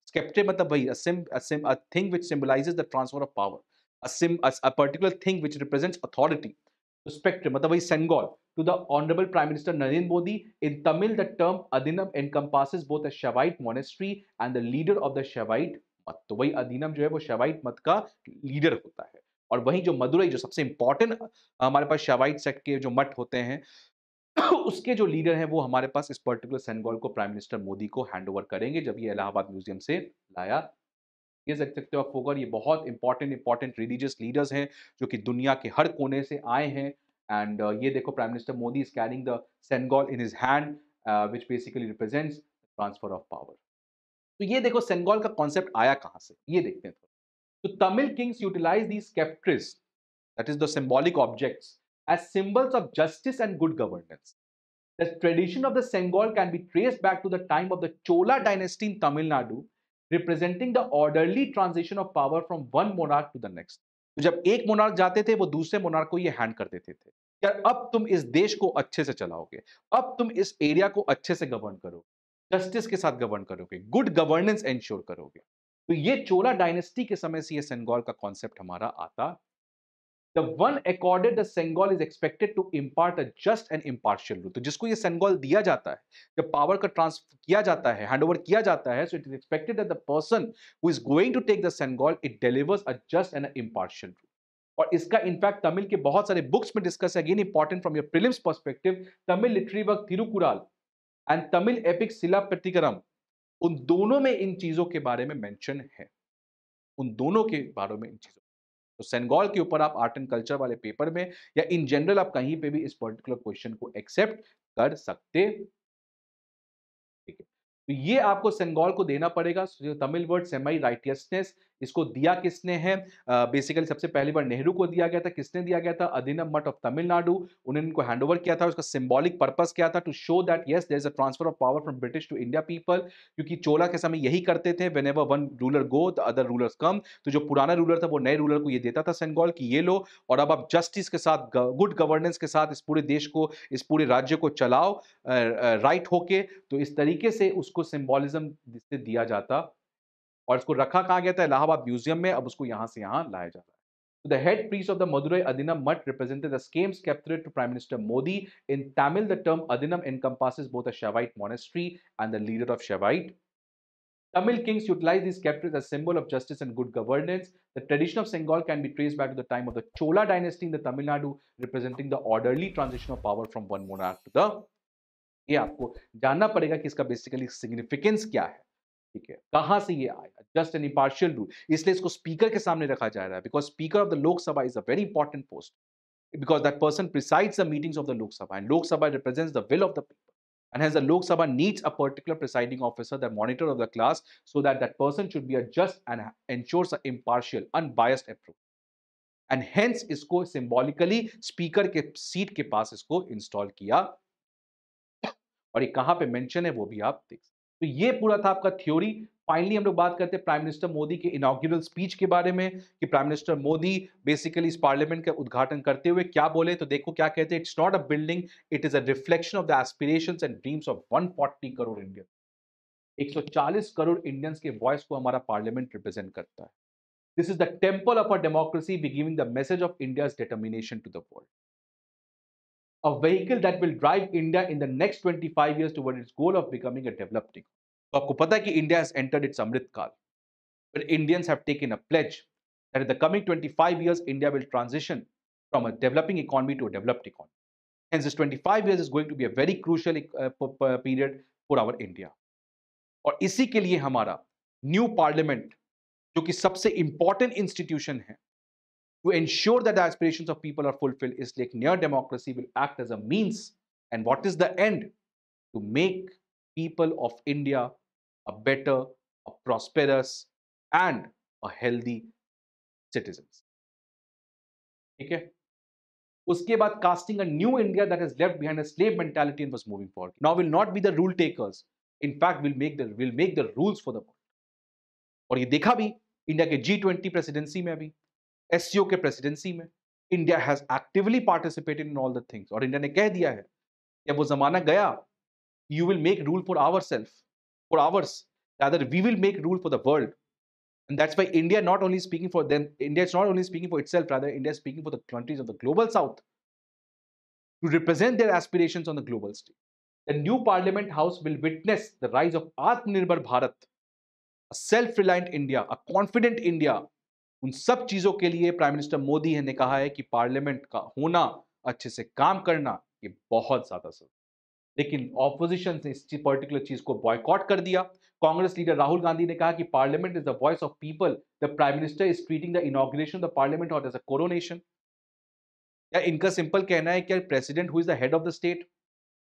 sceptre मतलब वही a thing which symbolizes the transfer of power a particular thing which represents authority the spectrum मतलब वही Sengol to the honourable prime minister Narendra Modi in Tamil the term Adinam encompasses both a Shaivite monastery and the leader of the Shaivite मत तो वही अधिनम जो है वो शवाइट मत का लीडर होता है और वही जो मदुरई जो सबसे इंपॉर्टेंट हमारे पास शवाइट सेक्ट के जो मठ होते हैं उसके जो लीडर हैं वो हमारे पास इस पर्टिकुलर सेनेगल को प्राइम मिनिस्टर मोदी को हैंड ओवर करेंगे जब ये इलाहाबाद म्यूजियम से लाया ये देख सकते हो आप फोगर ये बहुत इंपॉर्टेंट इंपॉर्टेंट रिलीजियस लीडर्स हैं जो कि दुनिया के हर कोने से आए हैं एंड uh, ये देखो prime minister Modi is carrying the Sengol in his hand which basically represents transfer of power तो ये देखो सेनेगल का कॉन्सेप्ट आया कहाँ से ये देखते हैं तो Tamil kings utilize these sceptres that is the symbolic objects as symbols of justice and good governance. The tradition of the Sengol can be traced back to the time of the Chola dynasty in Tamil Nadu, representing the orderly transition of power from one monarch to the next. तो जब एक मोनार्क जाते थे वो दूसरे मोनार्क को ये हैंड कर देते थे यार अब तुम इस देश को अच्छे से चलाओगे अब तुम इस एरिया को अच्छे से गवर्न करोगे जस्टिस के साथ गवर्न करोगे गुड गवर्नेंस एंश्योर करोगे तो ये चोला डायनेस्टी के समय से ये सेंगोल का कॉन्सेप्ट हमारा आता The one accorded the Sengal is expected to impart a just and impartial rule. तो जिसको ये Sengal दिया जाता है जब पावर का ट्रांसफर किया जाता है handover किया जाता है it is expected that the person who is going to take the Sengal, it delivers a just and an impartial rule. और इसका इनफैक्ट तमिल के बहुत सारे बुक्स में discuss again important from your prelims perspective Tamil literary work Tirukkural and Tamil epic Silappathikaram उन दोनों में इन चीजों के बारे में मेंशन है उन दोनों के बारे में इन चीजों तो सेंगोल के ऊपर आप आर्ट एंड कल्चर वाले पेपर में या इन जनरल आप कहीं पे भी इस पर्टिकुलर क्वेश्चन को एक्सेप्ट कर सकते ठीक है तो ये आपको सेंगोल को देना पड़ेगा तमिल वर्ड सेमाई राइटियसनेस इसको दिया किसने है बेसिकली सबसे पहली बार नेहरू को दिया गया था किसने दिया गया था अधिनम मठ ऑफ तमिलनाडु उन्होंने इनको हैंड किया था उसका सिम्बॉलिक पर्पज क्या था to show that yes there is a transfer of power from British to India people क्योंकि चोला के समय यही करते थे whenever one ruler go the other rulers come तो जो पुराना रूलर था वो नए रूलर को ये देता था सेंगोल कि ये लो और अब आप जस्टिस के साथ गुड गवर्नेंस के साथ इस पूरे देश को इस पूरे राज्य को चलाओ राइट होके तो इस तरीके से उसको सिम्बॉलिज्म दिया जाता और इसको रखा कहा गया था इलाहाबाद म्यूजियम में अब उसको यहाँ से यहाँ लाया जा रहा है The head priest of the Madurai Adinam Mutt represented the same sceptre to Prime Minister Modi. In Tamil, the term Adinam encompasses both a Shaivite monastery and the leader of Shaivite. Tamil kings utilized these sceptres as symbol of justice and good governance. The tradition of Sengal can be traced back to the time of the Chola dynasty in the Tamil Nadu, representing the orderly transition of power from one monarch to the ये आपको जानना पड़ेगा कि इसका basically significance क्या है ठीक है कहां से ये आया जस्ट एन इम्पार्शियल रूल इसलिए इसको स्पीकर के सामने रखा जा रहा है because speaker of the Lok Sabha is a very important post because that person presides the meetings of the Lok Sabha and Lok Sabha represents the will of the people and has the Lok Sabha needs a particular presiding officer the monitor of the class so that that person should be a just and ensures a impartial unbiased approval and hence इसको सिंबॉलिकली स्पीकर के सीट के पास इसको इंस्टॉल किया और ये कहां पे मेंशन है वो भी आप देख तो ये पूरा था आपका थ्योरी फाइनली हम लोग बात करते हैं प्राइम मिनिस्टर मोदी के इनाग्रल स्पीच के बारे में कि प्राइम मिनिस्टर मोदी बेसिकली इस पार्लियामेंट का उद्घाटन करते हुए क्या बोले तो देखो क्या कहते हैं it's not a building it is a reflection of the aspiration and dreams of forty crore Indian 140 crore Indians के वॉइस को हमारा पार्लियामेंट रिप्रेजेंट करता है this is the temple of a democracy be giving the message of India determination to the world a vehicle that will drive India in the next 25 years toward its goal of becoming a developed economy. तो आपको पता है कि India has Indians have taken a pledge that in the coming 25 years India will transition from a developing economy to a developed economy. Hence, this 25 years is going to be a very crucial uh, period for our India. और इसी के लिए हमारा न्यू पार्लियामेंट जो कि सबसे इंपॉर्टेंट इंस्टीट्यूशन है to ensure that the aspirations of people are fulfilled, like near democracy will act as a means. And what is the end? To make people of India a better, a prosperous, and a healthy citizens. Okay. है उसके बाद casting a new India that is left behind a slave mentality and was moving forward now will not be the rule takers in fact will make the will make the rules for the world और ये देखा भी इंडिया के जी ट्वेंटी प्रेसिडेंसी में अभी as presidency, India has actively participated in all the things, the things और इंडिया ने कह दिया है कि अब वो ज़माना गया you will make rule for rather we will make rule for the world and that's why india not only speaking for them india is not only speaking for itself rather india is speaking for the countries of the global south to represent their aspirations on the global stage the new parliament house will witness the rise of atmanirbhar bharat a self-reliant india a confident india उन सब चीज़ों के लिए प्राइम मिनिस्टर मोदी ने कहा है कि पार्लियामेंट का होना अच्छे से काम करना ये बहुत ज़्यादा जरूरी लेकिन ऑपोजिशन ने इस पर्टिकुलर चीज़ को बॉयकॉट कर दिया कांग्रेस लीडर राहुल गांधी ने कहा कि parliament is the voice of people the prime minister is treating the inauguration the parliament और एज अ कोरोनेशन या इनका सिंपल कहना है कि president who is the head of the state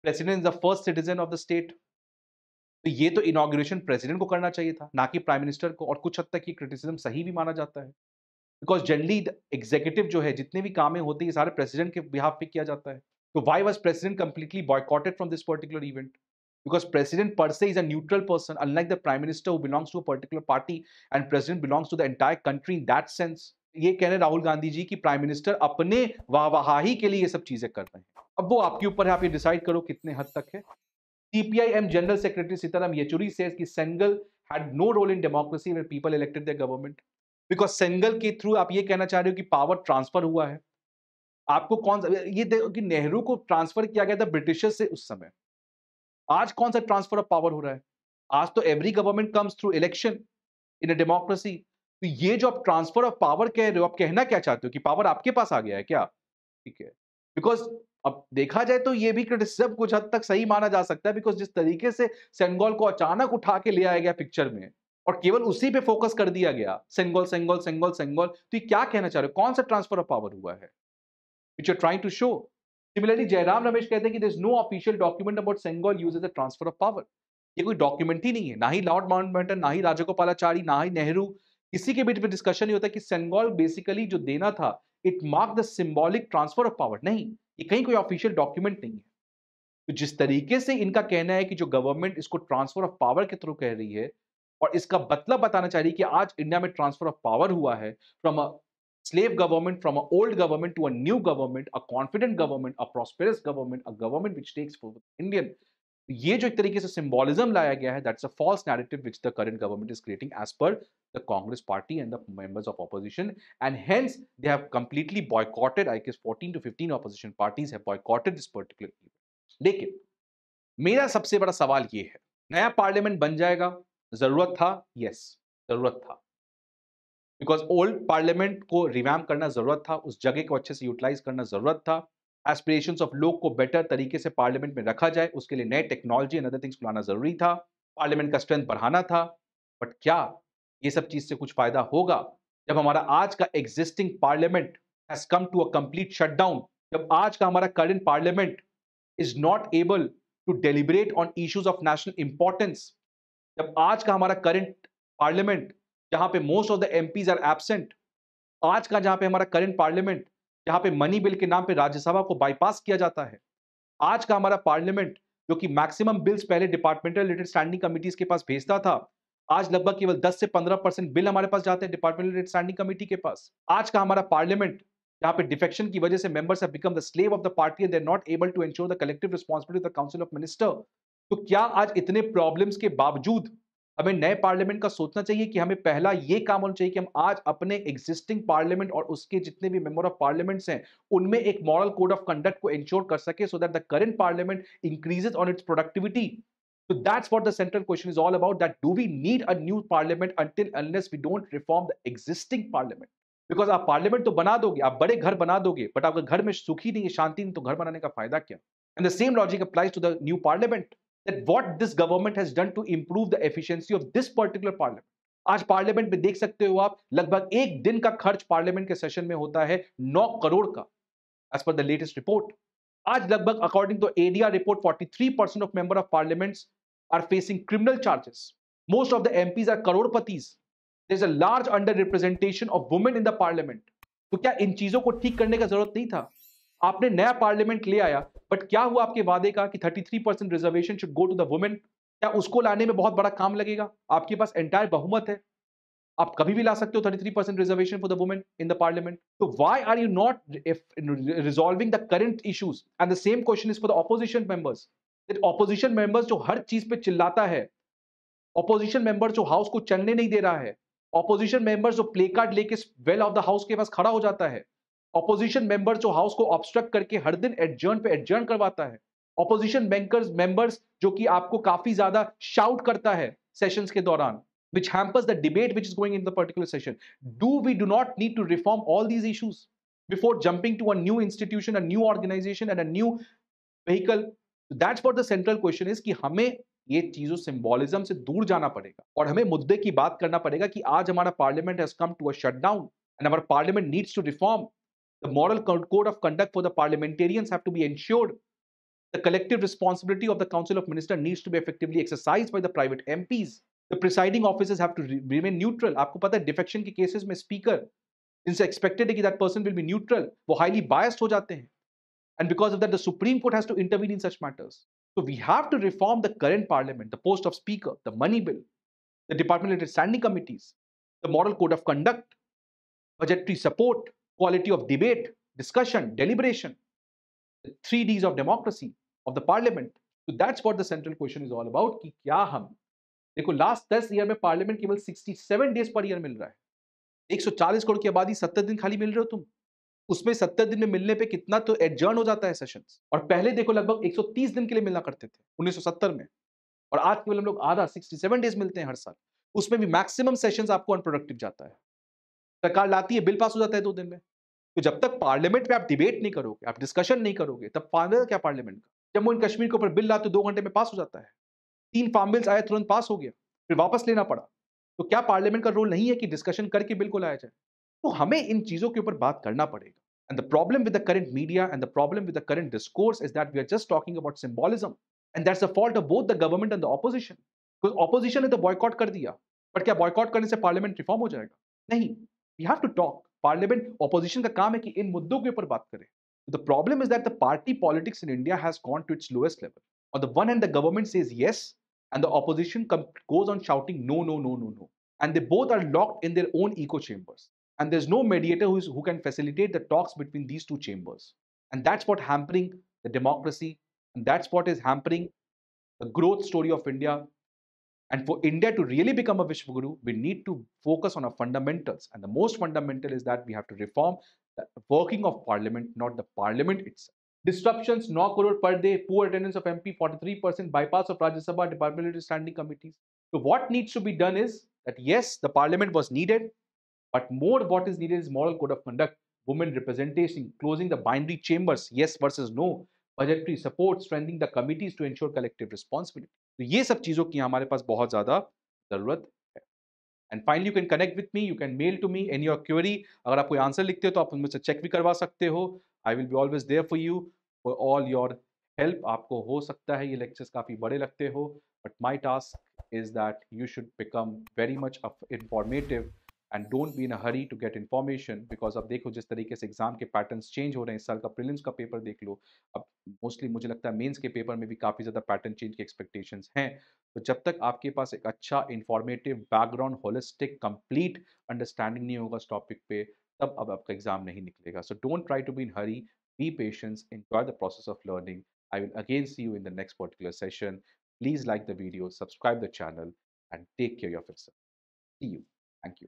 president is the first citizen of the state तो ये तो इनाग्रेशन प्रेसिडेंट को करना चाहिए था ना कि प्राइम मिनिस्टर को और कुछ हद तक ये क्रिटिसिज्म सही भी माना जाता है बिकॉज जनरली एग्जीक्यूटिव जो है जितने भी कामें होते हैं सारे प्रेसिडेंट के बिहाफ पे किया जाता है तो why was president completely boycotted from this particular event because president per se is a neutral person unlike the prime minister who belongs to a particular party and president belongs to the entire country in that sense ये कह रहे राहुल गांधी जी की प्राइम मिनिस्टर अपने वाहवाही के लिए ये सब चीजें कर रहे हैं अब वो आपके ऊपर है आप ये डिसाइड करो कितने हद तक है CPI General Secretary Sitaram Yechuri says कि Sengol had no role in democracy where people elected the government because Sengol के थ्रू आप ये कहना चाह रहे हो कि पावर ट्रांसफर हुआ है आपको कौन सा ये देखो कि नेहरू को ट्रांसफर किया गया था ब्रिटिशर्स से उस समय आज कौन सा ट्रांसफर ऑफ पावर हो रहा है आज तो every government comes through election in a democracy तो ये जो आप ट्रांसफर ऑफ पावर कह रहे हो आप कहना क्या चाहते हो कि पावर आपके पास आ गया है क्या ठीक है बिकॉज अब देखा जाए तो ये भी क्रिटिसिज्म कुछ हद तक सही माना जा सकता है बिकॉज जिस तरीके से सेंगोल को अचानक उठा के ले आया गया पिक्चर में और केवल उसी पे फोकस कर दिया गया सेंगोल सेंगोल सेंगोल सेंगोल तो ये क्या कहना चाह रहे हो कौन सा ट्रांसफर ऑफ पावर हुआ है which are trying to show similarly Jairam Ramesh कहते हैं कि there no official document about Sengol use as a transfer of power ये कोई डॉक्यूमेंट ही नहीं है ना ही लॉर्ड माउंटबेटन ना ही राजगोपालाचारी ना ही नेहरू इसी के बीच में डिस्कशन नहीं होता है कि सेंगोल बेसिकली जो देना था it mark the symbolic transfer of power नहीं ये कहीं कोई ऑफिशियल डॉक्यूमेंट नहीं है तो जिस तरीके से इनका कहना है कि जो गवर्नमेंट इसको ट्रांसफर ऑफ पावर के थ्रू कह रही है और इसका मतलब बताना चाह रही है कि आज इंडिया में ट्रांसफर ऑफ पावर हुआ है from a slave government from a old government to a new government a confident government a prosperous government a government which takes for Indian ये जो एक तरीके से सिंबोलिज्म लाया गया है that's a false narrative which the current government is creating as per the Congress party and the members of opposition and hence they have completely boycotted I guess 14 to 15 opposition parties have boycotted this particular लेकिन मेरा सबसे बड़ा सवाल ये है नया पार्लियामेंट बन जाएगा जरूरत था यस yes, जरूरत था बिकॉज ओल्ड पार्लियामेंट को रिवैम करना जरूरत था उस जगह को अच्छे से यूटिलाइज करना जरूरत था एस्पिरेशन ऑफ लोग को बेटर तरीके से पार्लियामेंट में रखा जाए उसके लिए नए टेक्नोलॉजी एंड अदर थिंग्स लाना जरूरी था पार्लियामेंट का स्ट्रेंथ बढ़ाना था बट क्या ये सब चीज़ से कुछ फायदा होगा जब हमारा आज का existing parliament has come to a complete shutdown जब आज का हमारा current parliament is not able to deliberate on issues of national importance जब आज का हमारा करंट पार्लियामेंट जहां पे most of the M are absent आज का जहां पे हमारा करंट पार्लियामेंट यहाँ पे मनी बिल के नाम पे राज्यसभा को बाईपास किया जाता है आज का हमारा पार्लियामेंट जो कि मैक्सिमम बिल्स पहले डिपार्टमेंटल रिलेटेड स्टैंडिंग कमिटीज के पास भेजता था आज लगभग केवल 10 से 15 परसेंट बिल हमारे पास जाते हैं डिपार्टमेंटल रिलेटेड स्टैंडिंग कमेटी के पास आज का हमारा पार्लियामेंट यहाँ पे डिफेक्शन की वजह से members have become the slave of the party and they not able to ensure the collective responsibility of the council of minister तो क्या आज इतने प्रॉब्लम्स के बावजूद हमें नए पार्लियामेंट का सोचना चाहिए कि हमें पहला ये काम होना चाहिए कि हम आज अपने एग्जिस्टिंग पार्लियामेंट और उसके जितने भी मेंबर ऑफ पार्लियामेंट्स हैं उनमें एक मॉरल कोड ऑफ कंडक्ट को इंश्योर कर सके so that the current parliament increases on its productivity So that's what the central question is all about that do we need a new parliament until unless we don't reform the existing parliament? Because आप पार्लियामेंट तो बना दोगे आप बड़े घर बना दोगे बट आपके घर में सुखी नहीं है शांति नहीं तो घर बनाने का फायदा क्या and the same logic applies to the new parliament that what this government has done to improve the efficiency of this particular parliament आज पार्लियामेंट में देख सकते हो आप लगभग एक दिन का खर्च पार्लियामेंट के सेशन में होता है नौ करोड़ का as per the latest report आज लगभग according to ADR report 43 percent of member of parliaments are facing criminal charges most of the MPs are करोड़पतीज is a large under representation of women in the parliament तो क्या इन चीजों को ठीक करने का जरूरत नहीं था आपने नया पार्लियामेंट ले आया बट क्या हुआ आपके वादे का कि 33 percent reservation should go to the women क्या उसको लाने में बहुत बड़ा काम लगेगा आपके पास एंटायर बहुमत है आप कभी भी ला सकते हो 33 percent reservation for the women in the parliament तो why are you not resolving the current issues and the same question is for the opposition members opposition members जो हर चीज पे चिल्लाता है ऑपोजिशन मेंबर्स जो हाउस को चलने नहीं दे रहा है ऑपोजिशन मेंबर्स जो प्ले कार्ड लेके वेल ऑफ द हाउस के पास खड़ा हो जाता है ऑपोजिशन मेंबर जो हाउस को ऑब्स्ट्रक्ट करके हर दिन एडजर्न पे एडजर्न करवाता है ऑपोजिशन बैंकर्स मेंबर्स जो कि आपको काफी ज्यादा शाउट करता है सेशंस के दौरान which hampers the debate which is going in the particular session do we do not need to reform all these issues before jumping to a new institution a new organisation and a new vehicle that's for the central question is कि हमें ये चीजों सिंबोलिज्म से दूर जाना पड़ेगा और हमें मुद्दे की बात करना पड़ेगा कि आज हमारा parliament has come to a shut and हमारा parliament needs to reform The moral code of conduct for the parliamentarians have to be ensured. The collective responsibility of the Council of Ministers needs to be effectively exercised by the private MPs. The presiding officers have to re remain neutral. आपको पता defection cases में speaker since expected है that person will be neutral, वो highly biased हो And because of that, the Supreme Court has to intervene in such matters. So we have to reform the current parliament, the post of speaker, the money bill, the departmental standing committees, the moral code of conduct, budgetary support, quality of debate, discussion, deliberation, the three Ds of democracy, of the parliament. So that's what the central question is all about. कि क्या हम देखो लास्ट दस ईयर में पार्लियामेंट केवल 67 डेज पर ईयर मिल रहा है 140 करोड़ की आबादी 70 दिन खाली मिल रहे हो तुम उसमें 70 दिन में मिलने पे कितना तो एडजर्न हो जाता है सेशन और पहले देखो लगभग 130 दिन के लिए मिलना करते थे 1970 में और आज केवल हम लोग आधा 67 डेज मिलते हैं हर साल उसमें भी मैक्सिमम सेशन आपको अनप्रोडक्टिव जाता है सरकार लाती है बिल पास हो जाता है दो दिन में तो जब तक पार्लियामेंट में आप डिबेट नहीं करोगे आप डिस्कशन नहीं करोगे तब फायदा क्या पार्लियामेंट का जम्मू एंड कश्मीर के ऊपर बिल लाते दो घंटे में पास हो जाता है तीन फार्म बिल्स आए तुरंत पास हो गया फिर वापस लेना पड़ा तो क्या पार्लियामेंट का रोल नहीं है कि डिस्कशन करके बिल को लाया जाए तो हमें इन चीजों के ऊपर बात करना पड़ेगा and the problem with the current media and the problem with the current discourse is that we are just talking about symbolism and that's a fault of both the government and the opposition opposition ने तो बॉयकॉट कर दिया बट क्या बॉयकॉट करने से पार्लियामेंट रिफॉर्म हो जाएगा नहीं we have to talk Parliament opposition का काम है कि इन मुद्दों के ऊपर बात करें the problem is that the party politics in India has gone to its on the one hand the government says yes and the opposition goes on shouting no no no no no and they both are locked in their own echo chambers and there's no mediator who can facilitate the talks between these two chambers and that's what's hampering the democracy and that's what is hampering the growth story of india and for India to really become a Vishwaguru, we need to focus on our fundamentals. And the most fundamental is that we have to reform the working of parliament, not the parliament itself. Disruptions, no crore per day, poor attendance of MP, 43%, bypass of Rajya Sabha, departmental standing committees. So what needs to be done is that yes, the parliament was needed, but more what is needed is moral code of conduct, women representation, closing the binary chambers, yes versus no, budgetary support, strengthening the committees to ensure collective responsibility. तो ये सब चीज़ों की हमारे पास बहुत ज़्यादा ज़रूरत है and finally you can connect with me you can mail to me any your query अगर आप कोई आंसर लिखते हो तो आप उनमें से चेक भी करवा सकते हो I will be always there for you for all your help आपको हो सकता है ये लेक्चर्स काफ़ी बड़े लगते हो but my task is that you should become very much informative and don't be in a hurry to get information because अब देखो जिस तरीके से एग्जाम के पैटर्न्स चेंज हो रहे हैं इस साल का प्रिलिम्स का पेपर देख लो अब मोस्टली मुझे लगता है मेंस के पेपर में भी काफ़ी ज़्यादा पैटर्न चेंज के एक्सपेक्टेशंस हैं तो जब तक आपके पास एक अच्छा informative background holistic complete understanding नहीं होगा इस टॉपिक पे तब अब आपका एग्जाम नहीं निकलेगा so don't try to be in hurry be patience enjoy the process of learning will again see you in the next particular session please like the video subscribe the channel and take care care of yourself. See you thank you